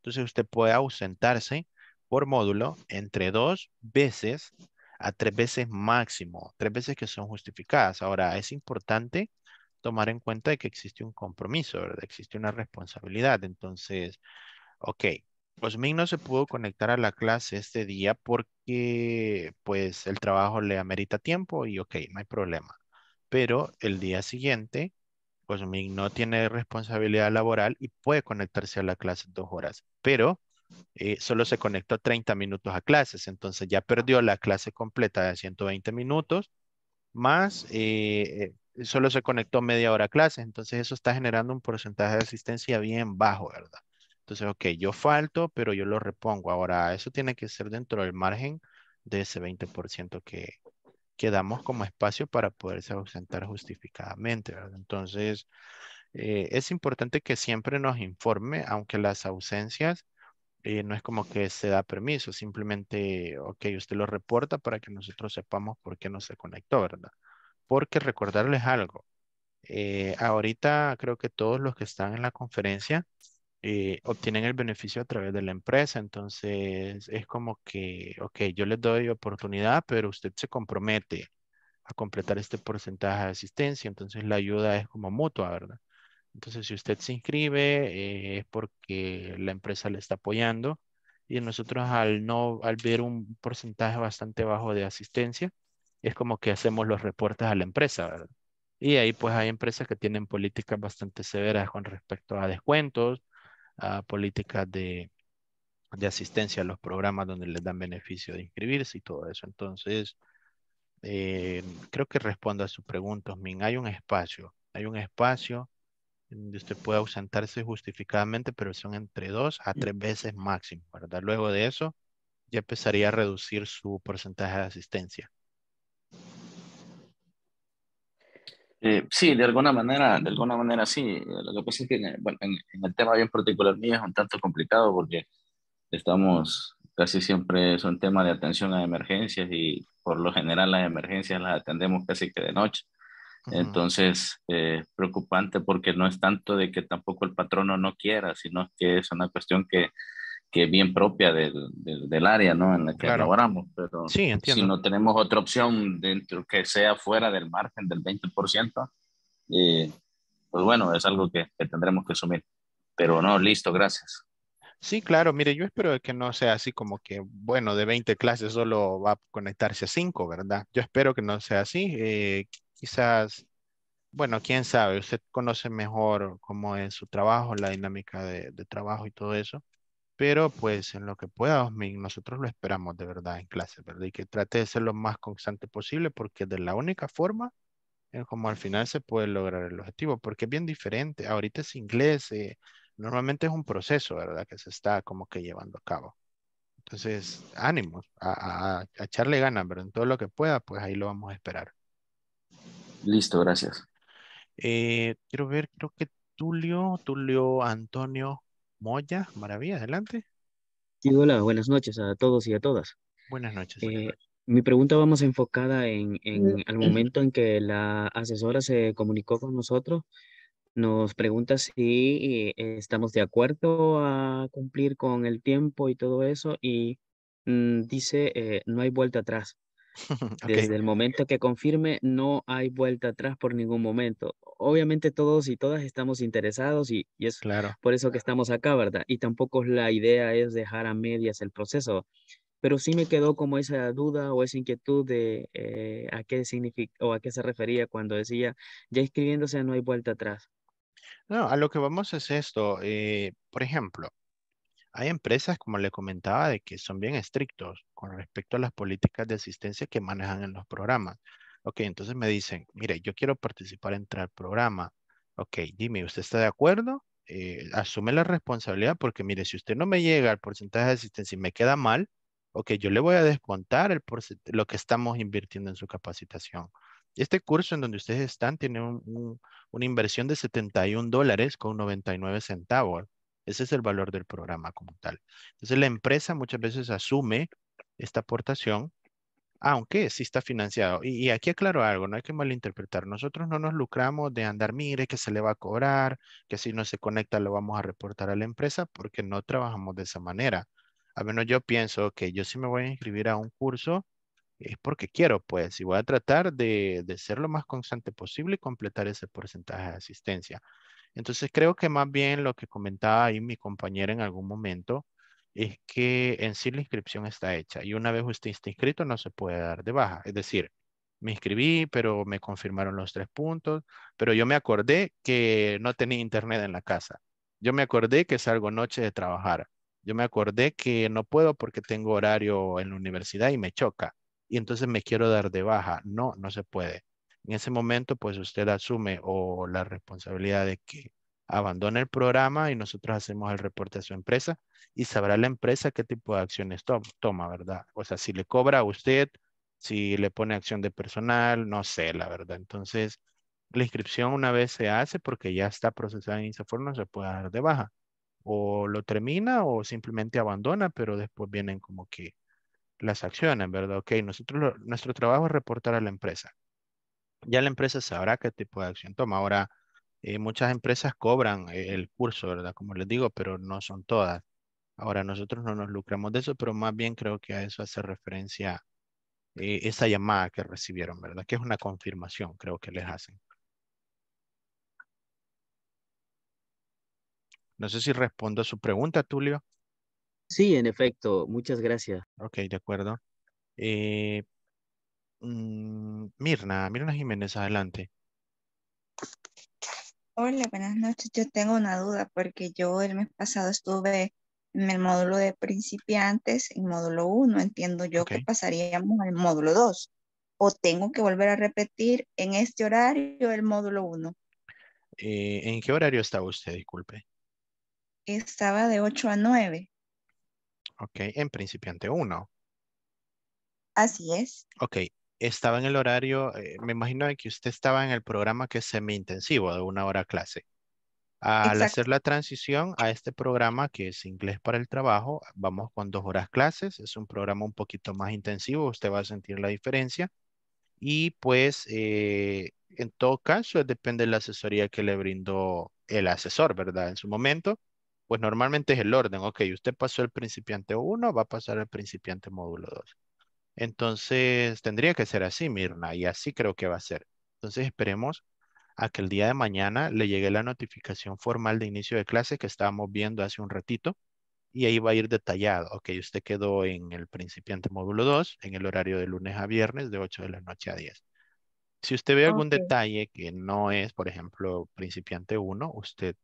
Entonces usted puede ausentarse por módulo entre dos veces a tres veces máximo, tres veces que son justificadas. Ahora, es importante tomar en cuenta que existe un compromiso, ¿verdad? existe una responsabilidad. Entonces, ok, Osmin no se pudo conectar a la clase este día porque pues el trabajo le amerita tiempo y ok, no hay problema. Pero el día siguiente pues, no tiene responsabilidad laboral y puede conectarse a la clase dos horas, pero eh, solo se conectó 30 minutos a clases, entonces ya perdió la clase completa de 120 minutos, más eh, eh, solo se conectó media hora a clases, entonces eso está generando un porcentaje de asistencia bien bajo, ¿verdad? Entonces, ok, yo falto, pero yo lo repongo. Ahora, eso tiene que ser dentro del margen de ese 20% que, quedamos como espacio para poderse ausentar justificadamente. ¿verdad? Entonces, eh, es importante que siempre nos informe, aunque las ausencias eh, no es como que se da permiso, simplemente, ok, usted lo reporta para que nosotros sepamos por qué no se conectó, ¿verdad? Porque recordarles algo, eh, ahorita creo que todos los que están en la conferencia eh, obtienen el beneficio a través de la empresa. Entonces, es como que, ok, yo les doy oportunidad, pero usted se compromete a completar este porcentaje de asistencia. Entonces, la ayuda es como mutua, ¿verdad? Entonces, si usted se inscribe, eh, es porque la empresa le está apoyando. Y nosotros al no, al ver un porcentaje bastante bajo de asistencia, es como que hacemos los reportes a la empresa, ¿verdad? Y ahí pues hay empresas que tienen políticas bastante severas con respecto a descuentos, políticas de, asistencia a los programas donde les dan beneficio de inscribirse y todo eso. Entonces, eh, creo que respondo a su pregunta, Min. Hay un espacio, hay un espacio donde usted puede ausentarse justificadamente, pero son entre dos a tres veces máximo, ¿verdad? Luego de eso, ya empezaría a reducir su porcentaje de asistencia. Eh, sí, de alguna manera, de alguna manera sí. Eh, lo que pasa es que en, bueno, en, el tema bien particular mío es un tanto complicado porque estamos casi siempre es un tema de atención a emergencias y por lo general las emergencias las atendemos casi que de noche. Entonces, eh, preocupante porque no es tanto de que tampoco el patrono no quiera, sino que es una cuestión que que es bien propia del, del, área ¿no? en la que claro. pero si no tenemos otra opción dentro que sea fuera del margen del 20%, eh, pues bueno, es algo que, que tendremos que asumir. Pero no, listo, gracias. Sí, claro, mire, yo espero que no sea así como que, bueno, de 20 clases solo va a conectarse a 5, ¿verdad? Yo espero que no sea así. Eh, quizás, bueno, quién sabe, usted conoce mejor cómo es su trabajo, la dinámica de trabajo y todo eso pero pues en lo que pueda, nosotros lo esperamos de verdad en clase, ¿verdad? Y que trate de ser lo más constante posible porque de la única forma es como al final se puede lograr el objetivo, porque es bien diferente. Ahorita es inglés, eh, normalmente es un proceso, ¿verdad? Que se está como que llevando a cabo. Entonces, ánimos, a, a, a echarle ganas, pero en todo lo que pueda, pues ahí lo vamos a esperar. Listo, gracias. Eh, quiero ver, creo que Tulio, Tulio Antonio Moya, maravilla, adelante. Sí, hola, buenas noches a todos y a todas. Buenas noches. Eh, mi pregunta vamos enfocada en, el mm, mm. momento en que la asesora se comunicó con nosotros. Nos pregunta si eh, estamos de acuerdo a cumplir con el tiempo y todo eso y mm, dice eh, no hay vuelta atrás. Desde el momento que confirme, no hay vuelta atrás por ningún momento. Obviamente todos y todas estamos interesados y, y es claro. por eso que estamos acá, ¿verdad? Y tampoco la idea es dejar a medias el proceso pero sí me quedó como esa duda o esa inquietud de eh, a qué a qué se refería cuando decía ya inscribiéndose no hay vuelta atrás. No, a lo que vamos es esto. Eh, por ejemplo, hay empresas, como le comentaba, de que son bien estrictos con respecto a las políticas de asistencia que manejan en los programas. Ok, entonces me dicen, mire, yo quiero participar en tal programa. Ok, dime, ¿usted está de acuerdo? Eh, asume la responsabilidad porque, mire, si usted no me llega al porcentaje de asistencia y me queda mal, ok, yo le voy a descontar el lo que estamos invirtiendo en su capacitación. Este curso en donde ustedes están tiene una inversión de 71 dólares con 99 centavos. Ese es el valor del programa como tal. Entonces la empresa muchas veces asume esta aportación, aunque sí está financiado. Y, aquí aclaro algo, no hay que malinterpretar. Nosotros no nos lucramos de andar, mire, que se le va a cobrar, que si no se conecta lo vamos a reportar a la empresa, porque no trabajamos de esa manera. A menos yo pienso que yo sí me voy a inscribir a un curso es porque quiero, pues, y voy a tratar de, de, ser lo más constante posible y completar ese porcentaje de asistencia. Entonces creo que más bien lo que comentaba ahí mi compañera en algún momento es que en sí la inscripción está hecha y una vez usted está inscrito no se puede dar de baja. Es decir, me inscribí, pero me confirmaron los tres puntos, pero yo me acordé que no tenía internet en la casa. Yo me acordé que salgo noche de trabajar. Yo me acordé que no puedo porque tengo horario en la universidad y me choca. Y entonces me quiero dar de baja. No, no se puede. En ese momento, pues usted asume o la responsabilidad de que abandone el programa y nosotros hacemos el reporte a su empresa y sabrá la empresa qué tipo de acciones toma, ¿verdad? O sea, si le cobra a usted, si le pone acción de personal, no sé, la verdad. Entonces, la inscripción una vez se hace porque ya está procesada en INSAFOR, no se puede dar de baja. O lo termina o simplemente abandona, pero después vienen como que las acciones, ¿verdad? Ok, nosotros, nuestro trabajo es reportar a la empresa ya la empresa sabrá qué tipo de acción toma. Ahora, eh, muchas empresas cobran eh, el curso, ¿verdad? Como les digo, pero no son todas. Ahora, nosotros no nos lucramos de eso, pero más bien creo que a eso hace referencia eh, esa llamada que recibieron, ¿verdad? Que es una confirmación, creo que les hacen. No sé si respondo a su pregunta, Tulio. Sí, en efecto, muchas gracias. Ok, de acuerdo. Eh, Mm, Mirna, Mirna Jiménez, adelante. Hola, buenas noches. Yo tengo una duda porque yo el mes pasado estuve en el módulo de principiantes, en módulo 1, entiendo yo que pasaríamos al módulo 2. ¿O tengo que volver a repetir en este horario el módulo 1? Eh, ¿En qué horario estaba usted? Disculpe. Estaba de 8 a 9. Ok, en principiante 1. Así es. Ok, estaba en el horario, eh, me imagino que usted estaba en el programa que es semi-intensivo de una hora clase. Al hacer la transición a este programa que es Inglés para el Trabajo, vamos con dos horas clases, es un programa un poquito más intensivo, usted va a sentir la diferencia. Y pues, eh, en todo caso, depende de la asesoría que le brindó el asesor, ¿verdad? En su momento, pues normalmente es el orden, ok, usted pasó el principiante 1, va a pasar al principiante módulo 2. Entonces, tendría que ser así, Mirna, y así creo que va a ser. Entonces, esperemos a que el día de mañana le llegue la notificación formal de inicio de clase que estábamos viendo hace un ratito y ahí va a ir detallado. Ok, usted quedó en el principiante módulo 2 en el horario de lunes a viernes de 8 de la noche a 10. Si usted ve algún detalle que no es, por ejemplo, principiante 1, usted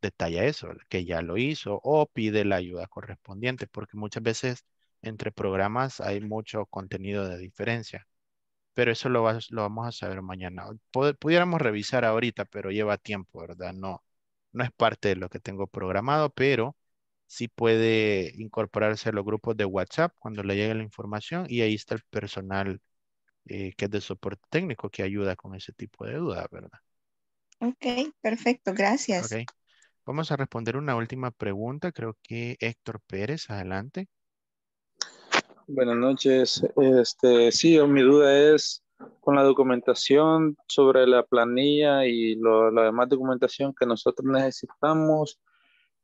detalla eso, que ya lo hizo o pide la ayuda correspondiente, porque muchas veces entre programas hay mucho contenido de diferencia, pero eso lo, lo vamos a saber mañana. pudiéramos revisar ahorita, pero lleva tiempo, ¿verdad? No, no es parte de lo que tengo programado, pero sí puede incorporarse a los grupos de WhatsApp cuando le llegue la información y ahí está el personal eh, que es de soporte técnico que ayuda con ese tipo de dudas, ¿verdad? Ok, perfecto, gracias. Vamos a responder una última pregunta, creo que Héctor Pérez, adelante. Buenas noches. Este, sí, mi duda es con la documentación sobre la planilla y la demás documentación que nosotros necesitamos.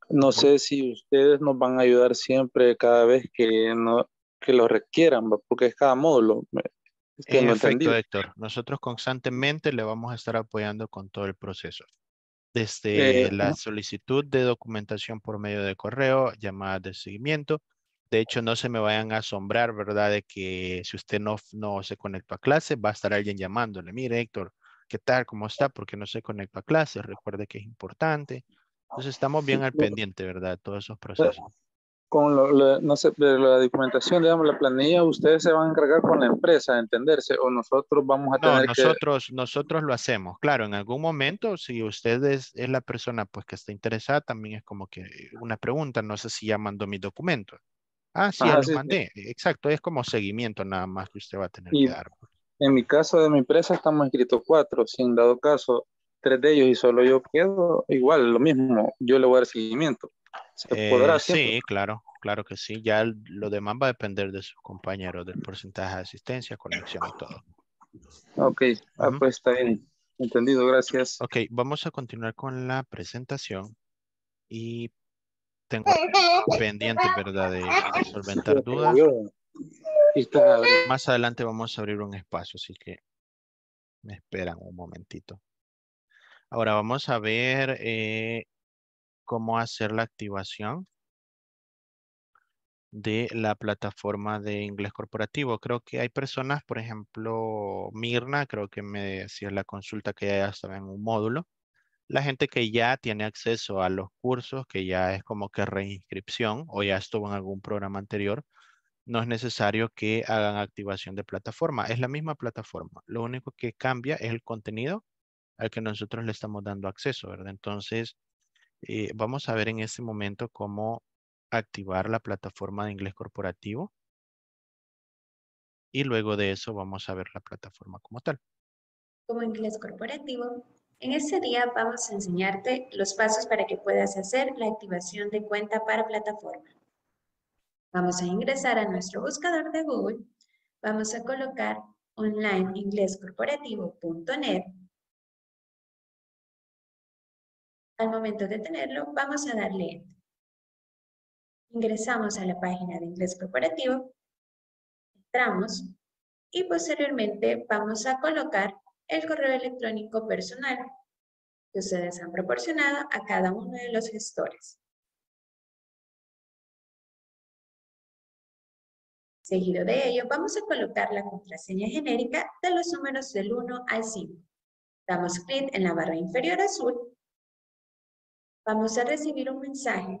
No sé si ustedes nos van a ayudar siempre cada vez que, no, que lo requieran, porque es cada módulo. Es que en efecto, Héctor, nosotros constantemente le vamos a estar apoyando con todo el proceso. Desde eh, la solicitud de documentación por medio de correo, llamadas de seguimiento, de hecho, no se me vayan a asombrar, ¿verdad? De que si usted no, no se conectó a clase, va a estar alguien llamándole. Mire, Héctor, ¿qué tal? ¿Cómo está? Porque no se conectó a clase. Recuerde que es importante. Entonces, estamos bien al pendiente, ¿verdad? Todos esos procesos. Con la documentación, digamos, la planilla, ustedes se van a encargar con la empresa, entenderse, o nosotros vamos a tener nosotros, nosotros lo hacemos. Claro, en algún momento, si usted es, la persona pues que está interesada, también es como que una pregunta, no sé si ya mandó mi documento. Ah, sí, lo mandé. Exacto, es como seguimiento nada más que usted va a tener que dar. En mi caso de mi empresa estamos escritos cuatro, si en dado caso tres de ellos y solo yo quedo, igual, lo mismo, yo le voy a dar seguimiento. Eh, sí, claro, claro que sí. Ya lo demás va a depender de sus compañeros, del porcentaje de asistencia, conexión y todo. Ok, ah, pues está bien. Entendido, gracias. Ok, vamos a continuar con la presentación y tengo pendiente, ¿verdad? De, solventar dudas. Más adelante vamos a abrir un espacio, así que me esperan un momentito. Ahora vamos a ver eh, cómo hacer la activación de la plataforma de inglés corporativo. Creo que hay personas, por ejemplo, Mirna, creo que me decía la consulta que ya estaba en un módulo la gente que ya tiene acceso a los cursos, que ya es como que reinscripción o ya estuvo en algún programa anterior, no es necesario que hagan activación de plataforma. Es la misma plataforma. Lo único que cambia es el contenido al que nosotros le estamos dando acceso, ¿verdad? Entonces, eh, vamos a ver en este momento cómo activar la plataforma de inglés corporativo. Y luego de eso vamos a ver la plataforma como tal. Como inglés corporativo, en este día vamos a enseñarte los pasos para que puedas hacer la activación de cuenta para plataforma. Vamos a ingresar a nuestro buscador de Google, vamos a colocar onlineinglescorporativo.net. Al momento de tenerlo, vamos a darle Ingresamos a la página de Inglés Corporativo, entramos y posteriormente vamos a colocar el correo electrónico personal que ustedes han proporcionado a cada uno de los gestores. Seguido de ello, vamos a colocar la contraseña genérica de los números del 1 al 5. Damos clic en la barra inferior azul. Vamos a recibir un mensaje,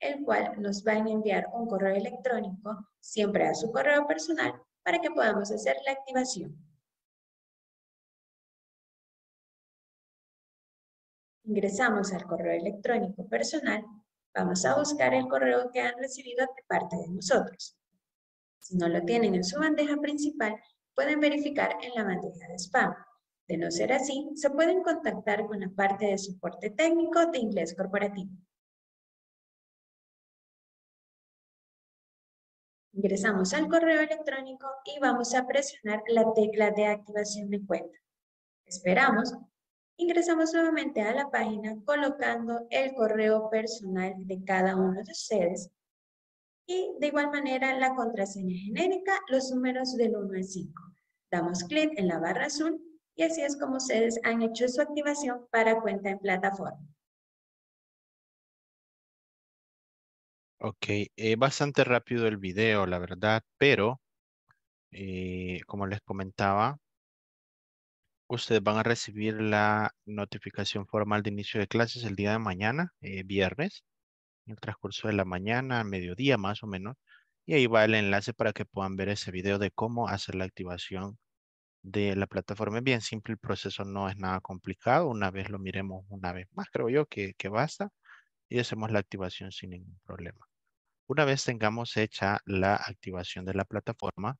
el cual nos va a enviar un correo electrónico, siempre a su correo personal, para que podamos hacer la activación. ingresamos al correo electrónico personal, vamos a buscar el correo que han recibido de parte de nosotros. Si no lo tienen en su bandeja principal, pueden verificar en la bandeja de spam. De no ser así, se pueden contactar con la parte de soporte técnico de inglés corporativo. Ingresamos al correo electrónico y vamos a presionar la tecla de activación de cuenta. Esperamos Ingresamos nuevamente a la página colocando el correo personal de cada uno de ustedes y de igual manera la contraseña genérica, los números del 1 al 5. Damos clic en la barra azul y así es como ustedes han hecho su activación para cuenta en plataforma. Ok, eh, bastante rápido el video, la verdad, pero eh, como les comentaba, ustedes van a recibir la notificación formal de inicio de clases el día de mañana, eh, viernes, en el transcurso de la mañana, mediodía más o menos. Y ahí va el enlace para que puedan ver ese video de cómo hacer la activación de la plataforma. Es bien simple, el proceso no es nada complicado. Una vez lo miremos una vez más, creo yo que, que basta. Y hacemos la activación sin ningún problema. Una vez tengamos hecha la activación de la plataforma,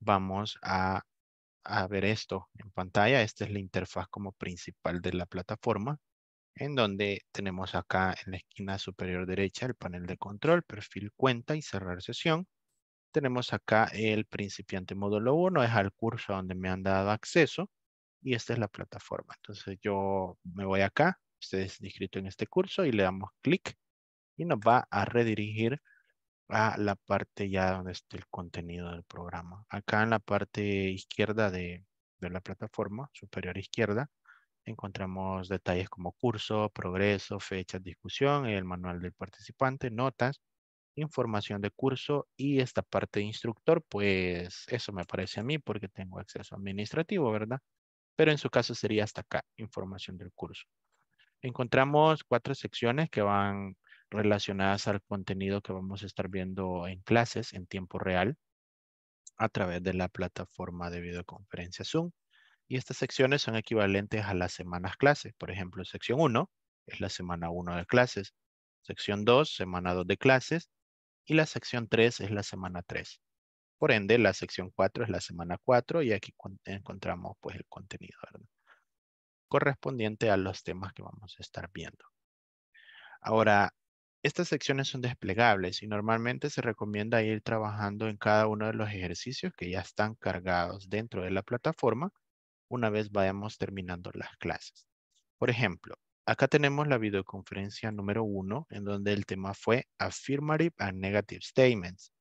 vamos a a ver esto en pantalla. Esta es la interfaz como principal de la plataforma, en donde tenemos acá en la esquina superior derecha el panel de control, perfil cuenta y cerrar sesión. Tenemos acá el principiante módulo 1, es al curso donde me han dado acceso y esta es la plataforma. Entonces yo me voy acá, usted es inscrito en este curso y le damos clic y nos va a redirigir a la parte ya donde está el contenido del programa. Acá en la parte izquierda de, la plataforma, superior izquierda, encontramos detalles como curso, progreso, fechas, discusión, el manual del participante, notas, información de curso y esta parte de instructor, pues eso me parece a mí porque tengo acceso administrativo, ¿verdad? Pero en su caso sería hasta acá, información del curso. Encontramos cuatro secciones que van relacionadas al contenido que vamos a estar viendo en clases en tiempo real a través de la plataforma de videoconferencia Zoom. Y estas secciones son equivalentes a las semanas clases. Por ejemplo, sección 1 es la semana 1 de clases, sección 2, semana 2 de clases, y la sección 3 es la semana 3. Por ende, la sección 4 es la semana 4 y aquí encontramos pues, el contenido correspondiente a los temas que vamos a estar viendo. Ahora, estas secciones son desplegables y normalmente se recomienda ir trabajando en cada uno de los ejercicios que ya están cargados dentro de la plataforma una vez vayamos terminando las clases. Por ejemplo, acá tenemos la videoconferencia número 1 en donde el tema fue Affirmative and Negative Statements.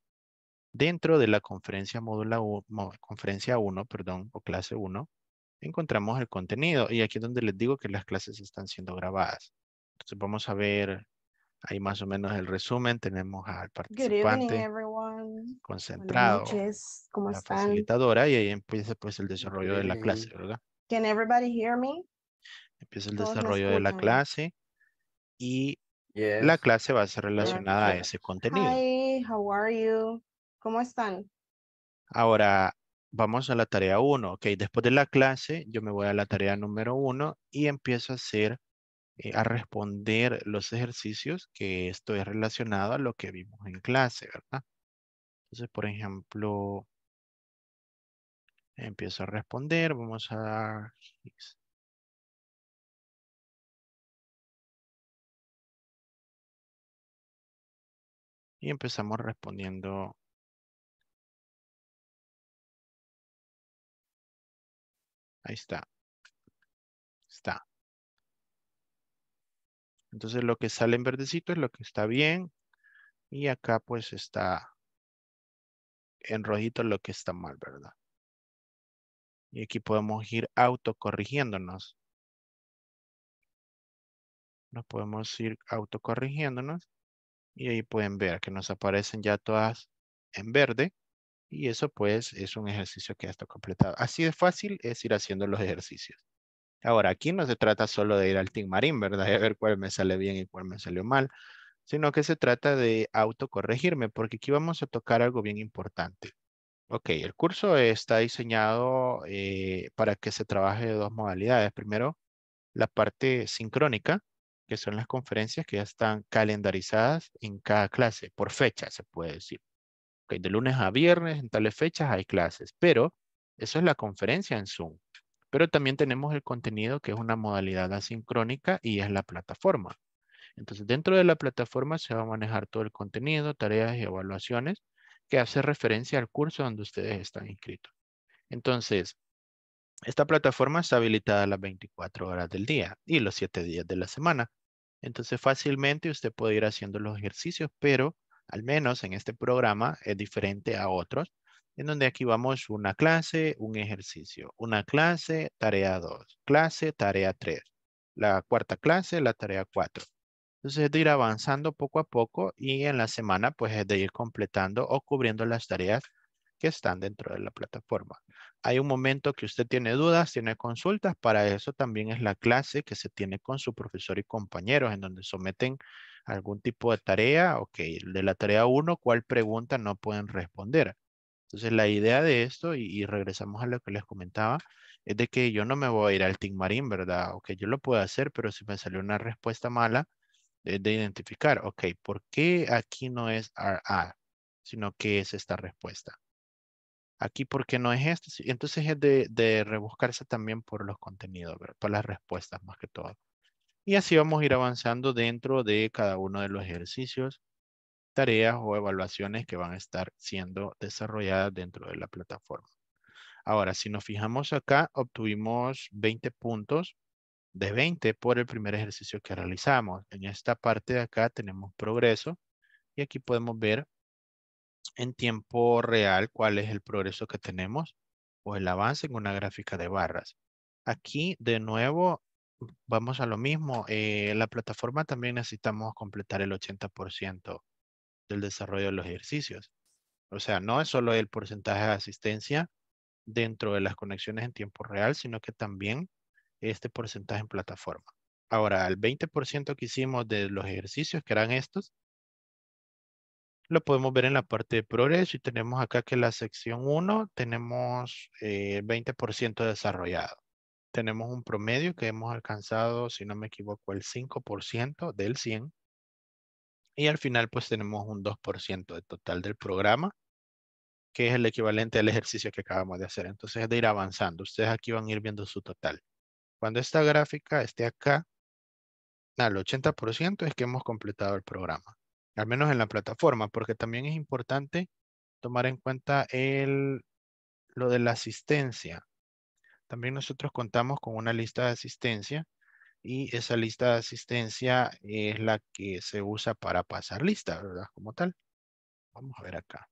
Dentro de la conferencia módulo, 1, conferencia 1, perdón, o clase 1, encontramos el contenido y aquí es donde les digo que las clases están siendo grabadas. Entonces vamos a ver Ahí más o menos el resumen. Tenemos al participante concentrado, la facilitadora y ahí empieza pues el desarrollo de la clase, ¿verdad? Empieza el desarrollo de la clase y la clase va a ser relacionada a ese contenido. ¿Cómo están? Ahora, vamos a la tarea 1. Ok, después de la clase, yo me voy a la tarea número 1 y empiezo a hacer eh, a responder los ejercicios que esto es relacionado a lo que vimos en clase, ¿verdad? Entonces, por ejemplo, empiezo a responder, vamos a dar y empezamos respondiendo ahí está Entonces lo que sale en verdecito es lo que está bien y acá pues está en rojito lo que está mal, ¿verdad? Y aquí podemos ir autocorrigiéndonos. Nos podemos ir autocorrigiéndonos y ahí pueden ver que nos aparecen ya todas en verde y eso pues es un ejercicio que ya está completado. Así de fácil es ir haciendo los ejercicios. Ahora, aquí no se trata solo de ir al Team Marín, ¿verdad? a ver cuál me sale bien y cuál me salió mal, sino que se trata de autocorregirme, porque aquí vamos a tocar algo bien importante. Ok, el curso está diseñado eh, para que se trabaje de dos modalidades. Primero, la parte sincrónica, que son las conferencias que ya están calendarizadas en cada clase, por fecha se puede decir. Okay, de lunes a viernes, en tales fechas hay clases, pero eso es la conferencia en Zoom. Pero también tenemos el contenido que es una modalidad asincrónica y es la plataforma. Entonces, dentro de la plataforma se va a manejar todo el contenido, tareas y evaluaciones que hace referencia al curso donde ustedes están inscritos. Entonces, esta plataforma está habilitada las 24 horas del día y los 7 días de la semana. Entonces, fácilmente usted puede ir haciendo los ejercicios, pero al menos en este programa es diferente a otros en donde aquí vamos una clase, un ejercicio, una clase, tarea 2, clase, tarea 3, la cuarta clase, la tarea 4. Entonces es de ir avanzando poco a poco y en la semana pues es de ir completando o cubriendo las tareas que están dentro de la plataforma. Hay un momento que usted tiene dudas, tiene consultas, para eso también es la clase que se tiene con su profesor y compañeros, en donde someten algún tipo de tarea, ok, de la tarea 1, ¿cuál pregunta no pueden responder? Entonces, la idea de esto, y, regresamos a lo que les comentaba, es de que yo no me voy a ir al Team Marine, ¿verdad? Ok, yo lo puedo hacer, pero si me salió una respuesta mala, es de identificar, ok, ¿por qué aquí no es RA, sino ¿qué es esta respuesta? Aquí, ¿por qué no es esto? Entonces, es de, de rebuscarse también por los contenidos, ¿verdad? por las respuestas más que todo. Y así vamos a ir avanzando dentro de cada uno de los ejercicios tareas o evaluaciones que van a estar siendo desarrolladas dentro de la plataforma. Ahora, si nos fijamos acá, obtuvimos 20 puntos de 20 por el primer ejercicio que realizamos. En esta parte de acá tenemos progreso y aquí podemos ver en tiempo real cuál es el progreso que tenemos o el avance en una gráfica de barras. Aquí, de nuevo, vamos a lo mismo. En eh, la plataforma también necesitamos completar el 80% del desarrollo de los ejercicios. O sea, no es solo el porcentaje de asistencia dentro de las conexiones en tiempo real, sino que también este porcentaje en plataforma. Ahora, el 20% que hicimos de los ejercicios, que eran estos, lo podemos ver en la parte de progreso y tenemos acá que la sección 1 tenemos eh, 20% desarrollado. Tenemos un promedio que hemos alcanzado, si no me equivoco, el 5% del 100. Y al final, pues tenemos un 2% de total del programa, que es el equivalente al ejercicio que acabamos de hacer. Entonces, es de ir avanzando. Ustedes aquí van a ir viendo su total. Cuando esta gráfica esté acá, al 80% es que hemos completado el programa, al menos en la plataforma, porque también es importante tomar en cuenta el, lo de la asistencia. También nosotros contamos con una lista de asistencia y esa lista de asistencia es la que se usa para pasar lista, ¿verdad? Como tal. Vamos a ver acá.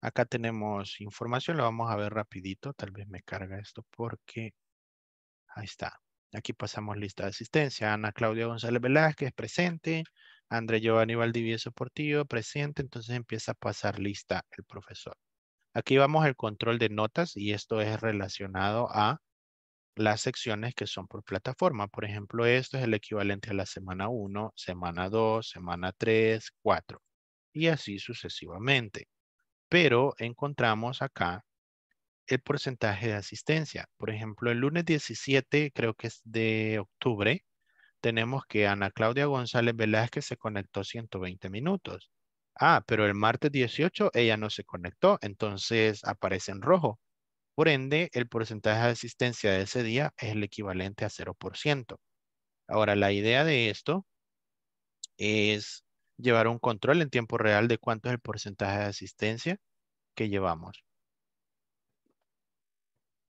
Acá tenemos información, la vamos a ver rapidito. Tal vez me carga esto porque... Ahí está. Aquí pasamos lista de asistencia. Ana Claudia González Velázquez, presente. André Giovanni Valdivieso Portillo, presente. Entonces empieza a pasar lista el profesor. Aquí vamos al control de notas y esto es relacionado a las secciones que son por plataforma. Por ejemplo, esto es el equivalente a la semana 1, semana 2, semana 3, 4 y así sucesivamente. Pero encontramos acá el porcentaje de asistencia. Por ejemplo, el lunes 17, creo que es de octubre, tenemos que Ana Claudia González Velázquez se conectó 120 minutos. Ah, pero el martes 18 ella no se conectó, entonces aparece en rojo. Por ende, el porcentaje de asistencia de ese día es el equivalente a 0%. Ahora, la idea de esto es llevar un control en tiempo real de cuánto es el porcentaje de asistencia que llevamos.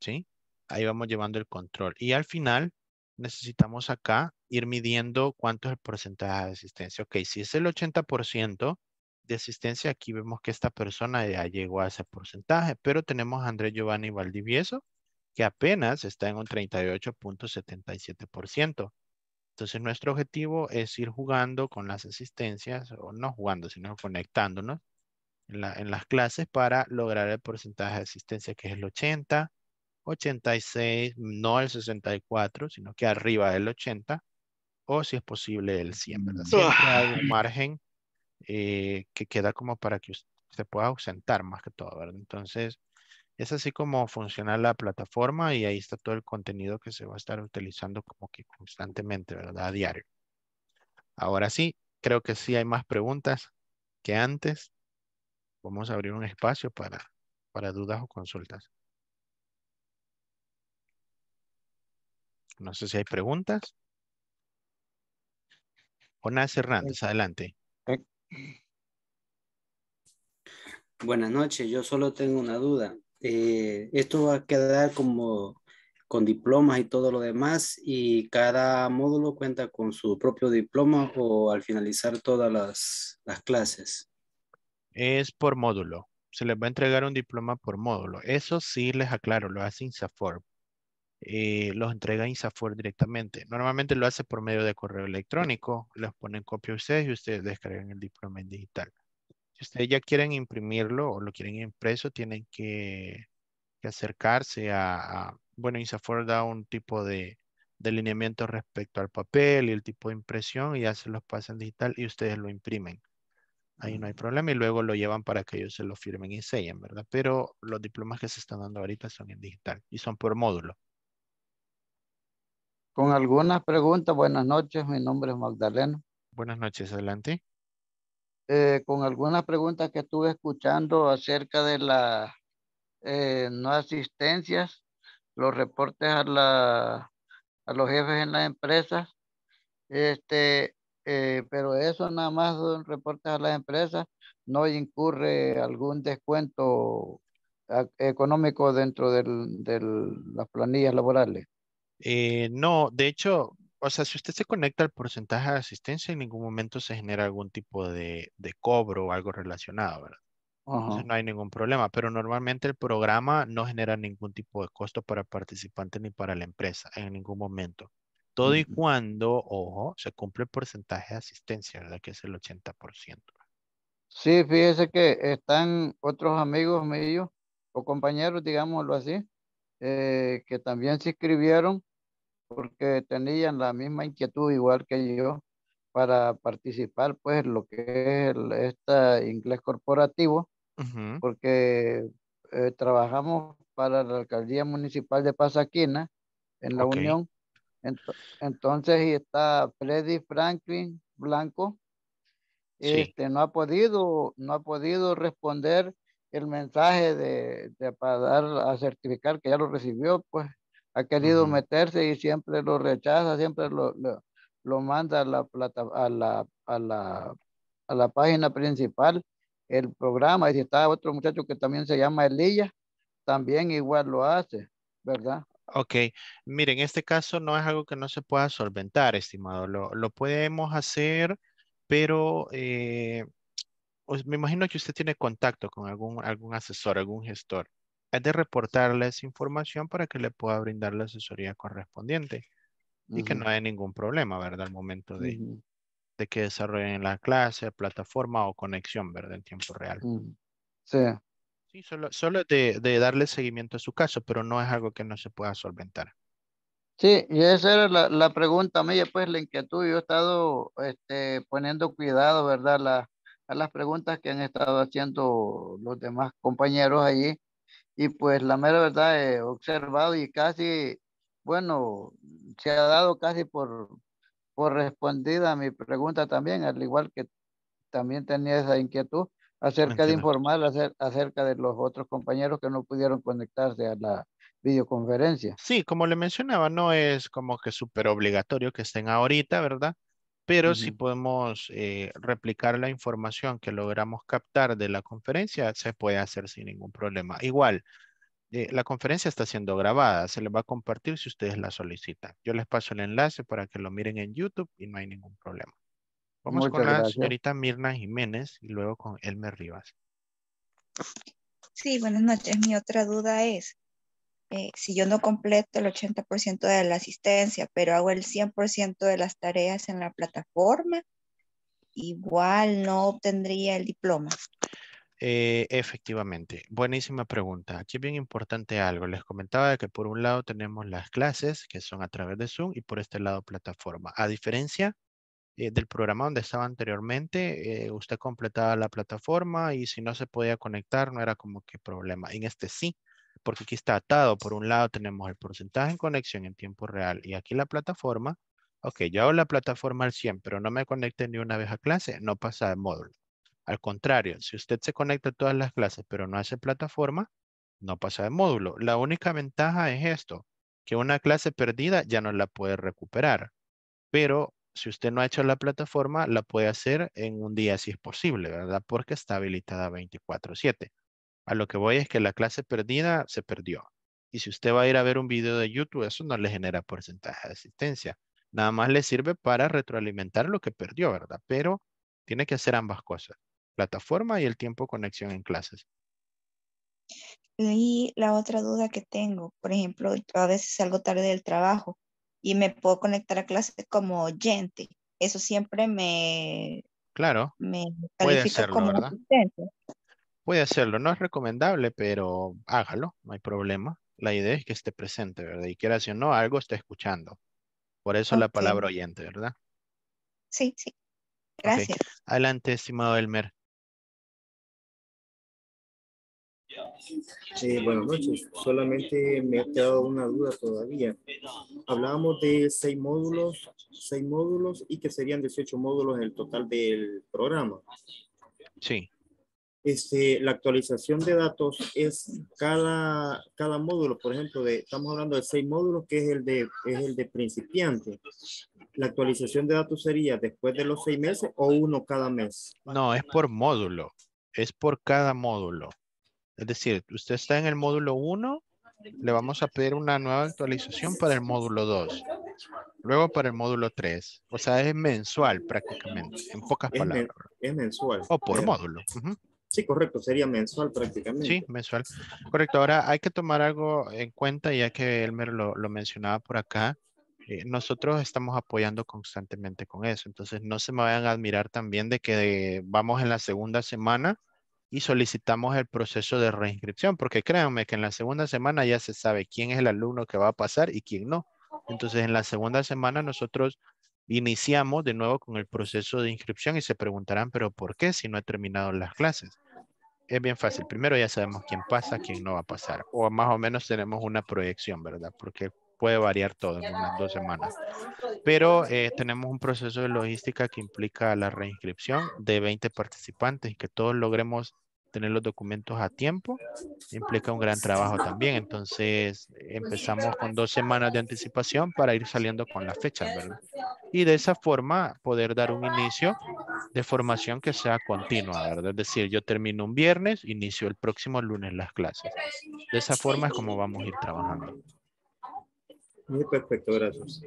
¿Sí? Ahí vamos llevando el control. Y al final necesitamos acá ir midiendo cuánto es el porcentaje de asistencia. Ok, si es el 80%, de asistencia, aquí vemos que esta persona ya eh, llegó a ese porcentaje, pero tenemos a Andrés Giovanni Valdivieso, que apenas está en un 38.77%. Entonces nuestro objetivo es ir jugando con las asistencias, o no jugando, sino conectándonos en, las clases para lograr el porcentaje de asistencia que es el 80, 86, no el 64, sino que arriba del 80, o si es posible el 100, mm. hay un ah. margen eh, que queda como para que usted se pueda ausentar más que todo, ¿verdad? Entonces, es así como funciona la plataforma y ahí está todo el contenido que se va a estar utilizando como que constantemente, ¿verdad? A diario. Ahora sí, creo que sí hay más preguntas que antes. Vamos a abrir un espacio para, para dudas o consultas. No sé si hay preguntas. Jonás Hernández, adelante. Buenas noches, yo solo tengo una duda. Eh, esto va a quedar como con diplomas y todo lo demás y cada módulo cuenta con su propio diploma o al finalizar todas las, clases. Es por módulo. Se les va a entregar un diploma por módulo. Eso sí les aclaro, lo hace INSAFOR. Eh, los entrega INSAFOR directamente. Normalmente lo hace por medio de correo electrónico, les ponen copia a ustedes y ustedes descargan el diploma en digital. Si ustedes ya quieren imprimirlo o lo quieren impreso, tienen que, acercarse a, bueno, INSAFOR da un tipo de, delineamiento respecto al papel y el tipo de impresión y ya se los pasa en digital y ustedes lo imprimen. Ahí no hay mm. problema y luego lo llevan para que ellos se lo firmen y sellen, ¿verdad? Pero los diplomas que se están dando ahorita son en digital y son por módulo con algunas preguntas. Buenas noches, mi nombre es Magdaleno. Buenas noches, adelante. Eh, con algunas preguntas que estuve escuchando acerca de las eh, no asistencias, los reportes a, la, a los jefes en las empresas, este, eh, pero eso nada más son reportes a las empresas, no incurre algún descuento económico dentro de las planillas laborales. Eh, no, de hecho, o sea, si usted se conecta al porcentaje de asistencia, en ningún momento se genera algún tipo de, cobro o algo relacionado, ¿verdad? Entonces no hay ningún problema, pero normalmente el programa no genera ningún tipo de costo para el participante ni para la empresa en ningún momento. Todo y mm. cuando, ojo, se cumple el porcentaje de asistencia, ¿verdad? Que es el 80%. Sí, fíjese que están otros amigos míos o compañeros, digámoslo así, eh, que también se inscribieron porque tenían la misma inquietud igual que yo para participar pues lo que es este inglés corporativo, porque eh, trabajamos para la alcaldía municipal de Pasaquina en la Unión. entonces y está Freddy Franklin Blanco. Este no ha podido no ha podido responder el mensaje de, de para dar a certificar que ya lo recibió, pues ha querido meterse y siempre lo rechaza, siempre lo, lo, manda a la, plata, a, la, a, la, a la página principal, el programa. Y si está otro muchacho que también se llama Elías, también igual lo hace, ¿verdad? Ok, miren, en este caso no es algo que no se pueda solventar, estimado. Lo, lo podemos hacer, pero eh, pues, me imagino que usted tiene contacto con algún, algún asesor, algún gestor es de reportarles información para que le pueda brindar la asesoría correspondiente y que no haya ningún problema, ¿verdad? Al momento de, de que desarrollen la clase, plataforma o conexión, ¿verdad? En tiempo real. Sí. Sí, solo, solo de, de, darle seguimiento a su caso, pero no es algo que no se pueda solventar. Sí, y esa era la, la pregunta a mí, pues la inquietud. Yo he estado este, poniendo cuidado, ¿verdad? La, a las preguntas que han estado haciendo los demás compañeros allí y pues la mera verdad he observado y casi, bueno, se ha dado casi por, respondida a mi pregunta también, al igual que también tenía esa inquietud acerca de informar acerca de los otros compañeros que no pudieron conectarse a la videoconferencia. Sí, como le mencionaba, no es como que súper obligatorio que estén ahorita, ¿verdad? pero si podemos eh, replicar la información que logramos captar de la conferencia, se puede hacer sin ningún problema. Igual, eh, la conferencia está siendo grabada, se le va a compartir si ustedes la solicitan. Yo les paso el enlace para que lo miren en YouTube y no hay ningún problema. Vamos con la señorita Mirna Jiménez y luego con Elmer Rivas. Sí, buenas noches. Mi otra duda es, eh, si yo no completo el 80% de la asistencia, pero hago el 100% de las tareas en la plataforma, igual no obtendría el diploma. Eh, efectivamente, buenísima pregunta. Aquí es bien importante algo. Les comentaba que por un lado tenemos las clases que son a través de Zoom y por este lado plataforma. A diferencia eh, del programa donde estaba anteriormente, usted completaba la plataforma y si no se podía conectar no era como que problema. En este sí, porque aquí está atado. Por un lado tenemos el porcentaje en conexión en tiempo real y aquí la plataforma. Ok, yo hago la plataforma al 100, pero no me conecte ni una vez a clase, no pasa de módulo. Al contrario, si usted se conecta a todas las clases, pero no hace plataforma, no pasa de módulo. La única ventaja es esto, que una clase perdida ya no la puede recuperar. Pero si usted no ha hecho la plataforma, la puede hacer en un día si es posible, ¿verdad? Porque está habilitada 24-7. A lo que voy es que la clase perdida se perdió. Y si usted va a ir a ver un video de YouTube, eso no le genera porcentaje de asistencia. Nada más le sirve para retroalimentar lo que perdió, ¿verdad? Pero tiene que hacer ambas cosas, plataforma y el tiempo de conexión en clases. Y la otra duda que tengo, por ejemplo, a veces salgo tarde del trabajo y me puedo conectar a clases como oyente. Eso siempre me... Claro. Me califica como ¿verdad? Puede hacerlo, no es recomendable, pero hágalo, no hay problema. La idea es que esté presente, ¿verdad? Y quiera si o no, algo está escuchando. Por eso la palabra oyente, ¿verdad? Sí, sí. Gracias. Adelante, estimado Elmer. buenas noches. Solamente me ha quedado una duda todavía. Hablábamos de seis módulos, seis módulos y que serían 18 módulos en el total del programa. Sí. Este, la actualización de datos es cada, cada módulo, por ejemplo, de, estamos hablando de seis módulos, que es el de, es el de principiante. La actualización de datos sería después de los seis meses o uno cada mes. No, es por módulo, es por cada módulo. Es decir, usted está en el módulo 1, le vamos a pedir una nueva actualización para el módulo 2, luego para el módulo 3. O sea, es mensual prácticamente, en pocas palabras. es mensual. O por módulo. Sí, correcto, sería mensual prácticamente. Sí, mensual. Correcto, ahora hay que tomar algo en cuenta, ya que Elmer lo, mencionaba por acá. Eh, nosotros estamos apoyando constantemente con eso, entonces no se me vayan a admirar también de que vamos en la segunda semana y solicitamos el proceso de reinscripción, porque créanme que en la segunda semana ya se sabe quién es el alumno que va a pasar y quién no. Entonces, en la segunda semana nosotros Iniciamos de nuevo con el proceso de inscripción y se preguntarán, pero ¿por qué si no he terminado las clases? Es bien fácil. Primero ya sabemos quién pasa, quién no va a pasar. O más o menos tenemos una proyección, ¿verdad? Porque puede variar todo en unas dos semanas. Pero eh, tenemos un proceso de logística que implica la reinscripción de 20 participantes y que todos logremos tener los documentos a tiempo implica un gran trabajo también. Entonces empezamos con dos semanas de anticipación para ir saliendo con las fechas, ¿verdad? Y de esa forma poder dar un inicio de formación que sea continua, ¿verdad? Es decir, yo termino un viernes, inicio el próximo lunes las clases. De esa forma es como vamos a ir trabajando. Muy perfecto, gracias.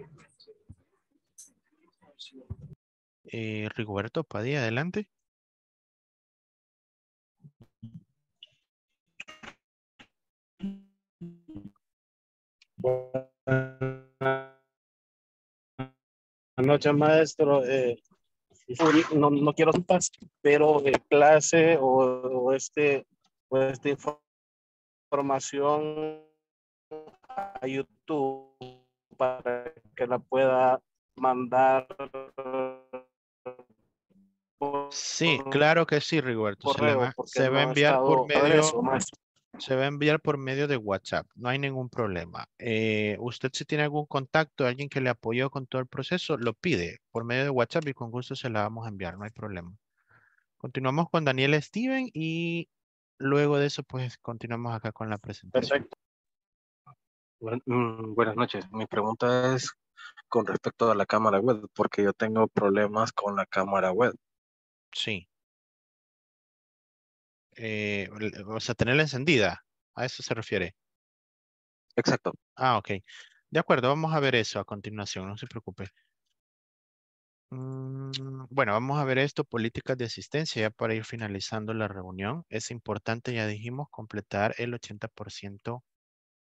Eh, Rigoberto Padilla, adelante. Buenas noches, maestro. Eh, no, no, quiero pero de eh, clase o, este, esta información a YouTube para que la pueda mandar. sí, claro que sí, Rigoberto. se, va, se va a enviar por medio. Se va a enviar por medio de WhatsApp, no hay ningún problema. Eh, usted si tiene algún contacto, alguien que le apoyó con todo el proceso, lo pide por medio de WhatsApp y con gusto se la vamos a enviar, no hay problema. Continuamos con Daniel Steven y luego de eso pues continuamos acá con la presentación. Perfecto. Mm, buenas noches. Mi pregunta es con respecto a la cámara web, porque yo tengo problemas con la cámara web. Sí. Eh, o sea, tenerla encendida. A eso se refiere. Exacto. Ah, ok. De acuerdo, vamos a ver eso a continuación, no se preocupe. Mm, bueno, vamos a ver esto, políticas de asistencia, ya para ir finalizando la reunión. Es importante, ya dijimos, completar el 80%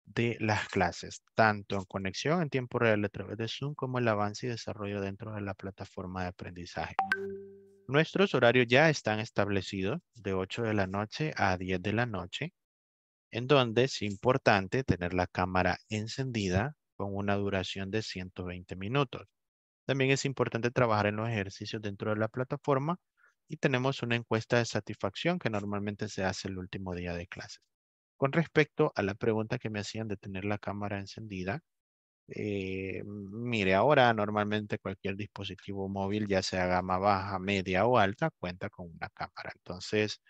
de las clases, tanto en conexión en tiempo real a través de Zoom como el avance y desarrollo dentro de la plataforma de aprendizaje. Nuestros horarios ya están establecidos de 8 de la noche a 10 de la noche, en donde es importante tener la cámara encendida con una duración de 120 minutos. También es importante trabajar en los ejercicios dentro de la plataforma y tenemos una encuesta de satisfacción que normalmente se hace el último día de clase. Con respecto a la pregunta que me hacían de tener la cámara encendida, eh, mire, ahora normalmente cualquier dispositivo móvil, ya sea gama baja, media o alta, cuenta con una cámara. Entonces,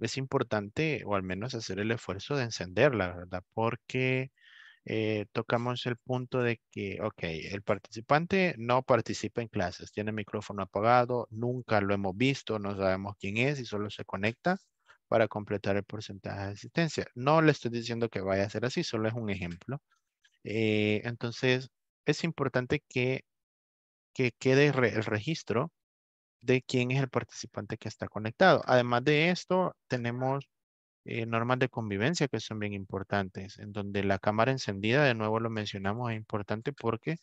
es importante o al menos hacer el esfuerzo de encenderla, ¿verdad? Porque eh, tocamos el punto de que, ok, el participante no participa en clases, tiene micrófono apagado, nunca lo hemos visto, no sabemos quién es y solo se conecta para completar el porcentaje de asistencia. No le estoy diciendo que vaya a ser así, solo es un ejemplo eh, entonces, es importante que, quede el registro de quién es el participante que está conectado. Además de esto, tenemos eh, normas de convivencia que son bien importantes, en donde la cámara encendida, de nuevo lo mencionamos, es importante porque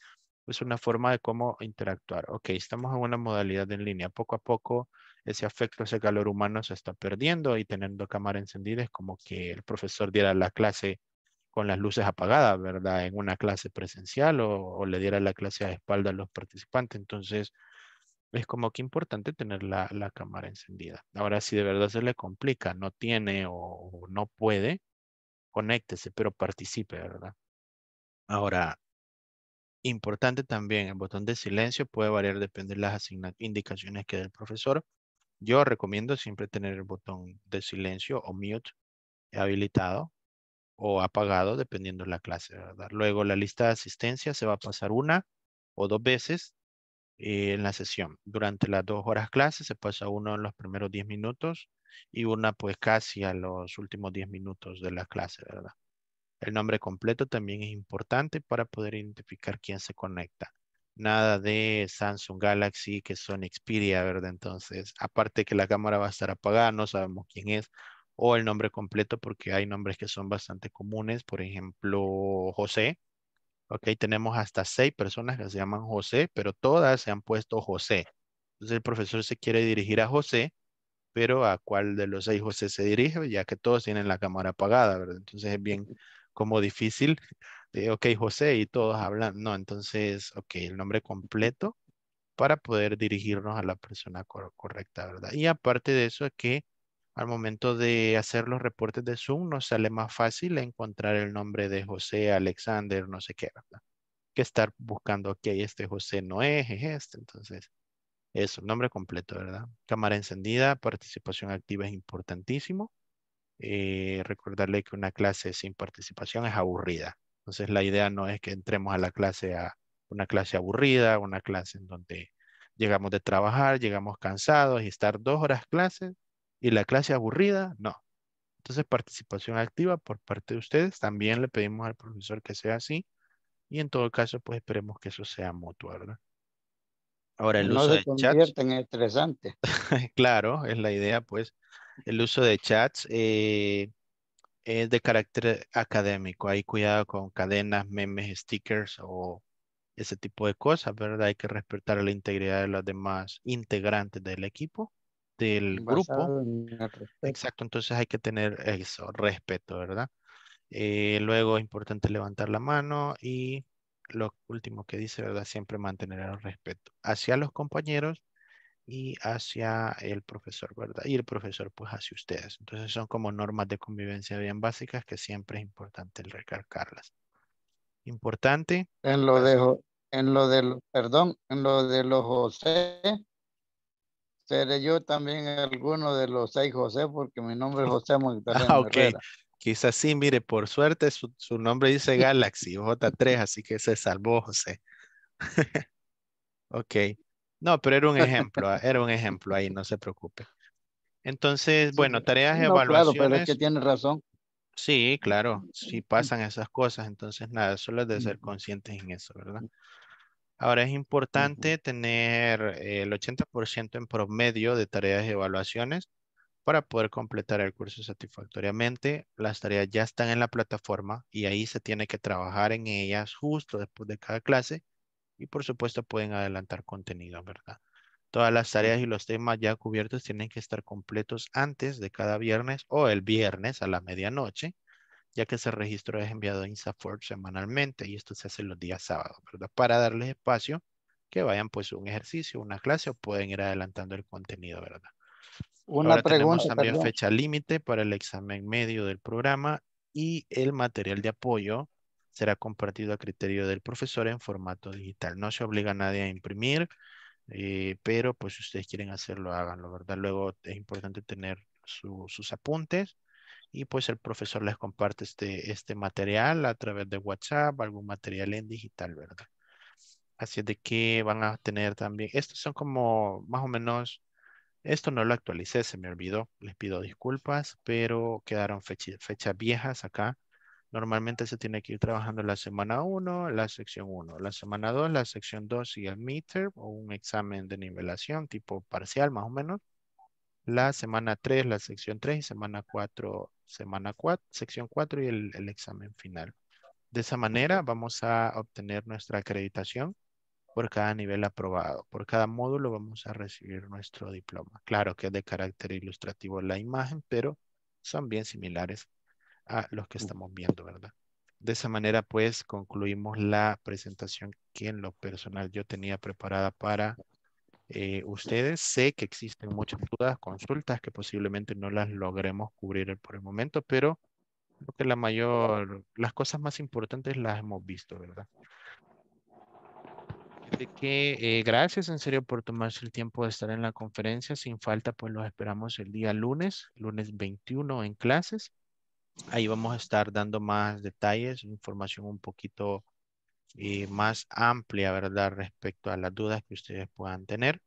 es una forma de cómo interactuar. Ok, estamos en una modalidad en línea. Poco a poco ese afecto, ese calor humano se está perdiendo y teniendo cámara encendida es como que el profesor diera la clase con las luces apagadas, ¿verdad? En una clase presencial o, le diera la clase a espalda a los participantes. Entonces, es como que importante tener la, la, cámara encendida. Ahora, si de verdad se le complica, no tiene o, no puede, conéctese, pero participe, ¿verdad? Ahora, importante también, el botón de silencio puede variar, depende de las indicaciones que dé el profesor. Yo recomiendo siempre tener el botón de silencio o mute habilitado o apagado, dependiendo de la clase, ¿verdad? Luego la lista de asistencia se va a pasar una o dos veces eh, en la sesión. Durante las dos horas clase se pasa uno en los primeros 10 minutos y una pues casi a los últimos 10 minutos de la clase, ¿verdad? El nombre completo también es importante para poder identificar quién se conecta. Nada de Samsung Galaxy que son Xperia, ¿verdad? Entonces, aparte que la cámara va a estar apagada, no sabemos quién es, o el nombre completo porque hay nombres que son bastante comunes, por ejemplo, José. Ok, tenemos hasta seis personas que se llaman José, pero todas se han puesto José. Entonces el profesor se quiere dirigir a José, pero a cuál de los seis José se dirige, ya que todos tienen la cámara apagada, ¿verdad? Entonces es bien como difícil de, ok, José y todos hablan. No, entonces, ok, el nombre completo para poder dirigirnos a la persona correcta, ¿verdad? Y aparte de eso, es que al momento de hacer los reportes de Zoom, nos sale más fácil encontrar el nombre de José, Alexander, no sé qué, ¿verdad? Que estar buscando, ok, este José no es, es este. Entonces, un nombre completo, ¿verdad? Cámara encendida, participación activa es importantísimo. Eh, recordarle que una clase sin participación es aburrida. Entonces, la idea no es que entremos a la clase a una clase aburrida, una clase en donde llegamos de trabajar, llegamos cansados y estar dos horas clases y la clase aburrida, no. Entonces, participación activa por parte de ustedes. También le pedimos al profesor que sea así. Y en todo caso, pues esperemos que eso sea mutuo, ¿verdad? Ahora, el uso de chats. en estresante. claro, es la idea, pues. El uso de chats eh, es de carácter académico. Hay cuidado con cadenas, memes, stickers o ese tipo de cosas, ¿verdad? Hay que respetar la integridad de los demás integrantes del equipo del grupo. Exacto, entonces hay que tener eso, respeto, ¿verdad? Eh, luego es importante levantar la mano y lo último que dice, ¿verdad? Siempre mantener el respeto hacia los compañeros y hacia el profesor, ¿verdad? Y el profesor pues hacia ustedes. Entonces son como normas de convivencia bien básicas que siempre es importante recalcarlas. Importante. En lo de, en lo del, perdón, en lo de los José, seré yo también alguno de los seis José, porque mi nombre es José Magdalena. Ah, ok. Quizás sí, mire, por suerte su, nombre dice Galaxy J3, así que se salvó José. ok. No, pero era un ejemplo, ah, era un ejemplo ahí, no se preocupe. Entonces, bueno, tareas de no, Claro, pero es que tiene razón. Sí, claro, si pasan esas cosas, entonces nada, solo es de ser conscientes en eso, ¿verdad? Ahora es importante tener el 80% en promedio de tareas y evaluaciones para poder completar el curso satisfactoriamente. Las tareas ya están en la plataforma y ahí se tiene que trabajar en ellas justo después de cada clase y por supuesto pueden adelantar contenido, ¿verdad? Todas las tareas y los temas ya cubiertos tienen que estar completos antes de cada viernes o el viernes a la medianoche ya que ese registro es enviado a InstaForge semanalmente y esto se hace los días sábados, ¿verdad? Para darles espacio que vayan pues un ejercicio, una clase o pueden ir adelantando el contenido, ¿verdad? Una pregunta. Tenemos también fecha límite para el examen medio del programa y el material de apoyo será compartido a criterio del profesor en formato digital. No se obliga a nadie a imprimir, eh, pero pues si ustedes quieren hacerlo, háganlo, ¿verdad? Luego es importante tener sus apuntes y pues el profesor les comparte este, este material a través de WhatsApp, algún material en digital, ¿verdad? Así es de que van a tener también, estos son como más o menos, esto no lo actualicé, se me olvidó, les pido disculpas, pero quedaron fechas viejas acá. Normalmente se tiene que ir trabajando la semana 1, la sección 1, la semana 2, la sección 2 y el meter o un examen de nivelación tipo parcial más o menos la semana 3, la sección 3 y semana 4, semana 4, sección 4 y el, el examen final. De esa manera vamos a obtener nuestra acreditación por cada nivel aprobado. Por cada módulo vamos a recibir nuestro diploma. Claro que es de carácter ilustrativo la imagen, pero son bien similares a los que mm. estamos viendo, ¿verdad? De esa manera, pues, concluimos la presentación que en lo personal yo tenía preparada para eh, ustedes. Sé que existen muchas dudas, consultas que posiblemente no las logremos cubrir por el momento, pero creo que la mayor, las cosas más importantes las hemos visto, ¿verdad? De que eh, gracias en serio por tomarse el tiempo de estar en la conferencia. Sin falta, pues los esperamos el día lunes, lunes 21 en clases. Ahí vamos a estar dando más detalles, información un poquito y más amplia, ¿verdad? Respecto a las dudas que ustedes puedan tener.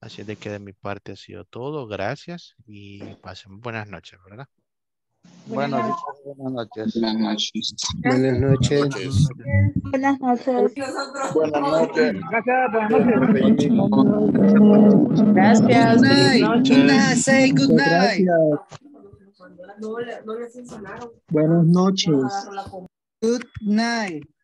Así es de que de mi parte ha sido todo. Gracias y pasen buenas noches, ¿verdad? Buenas, buenas noches. Buenas noches. Buenas noches. Buenas noches. Buenas noches. Buenas noches. Good night.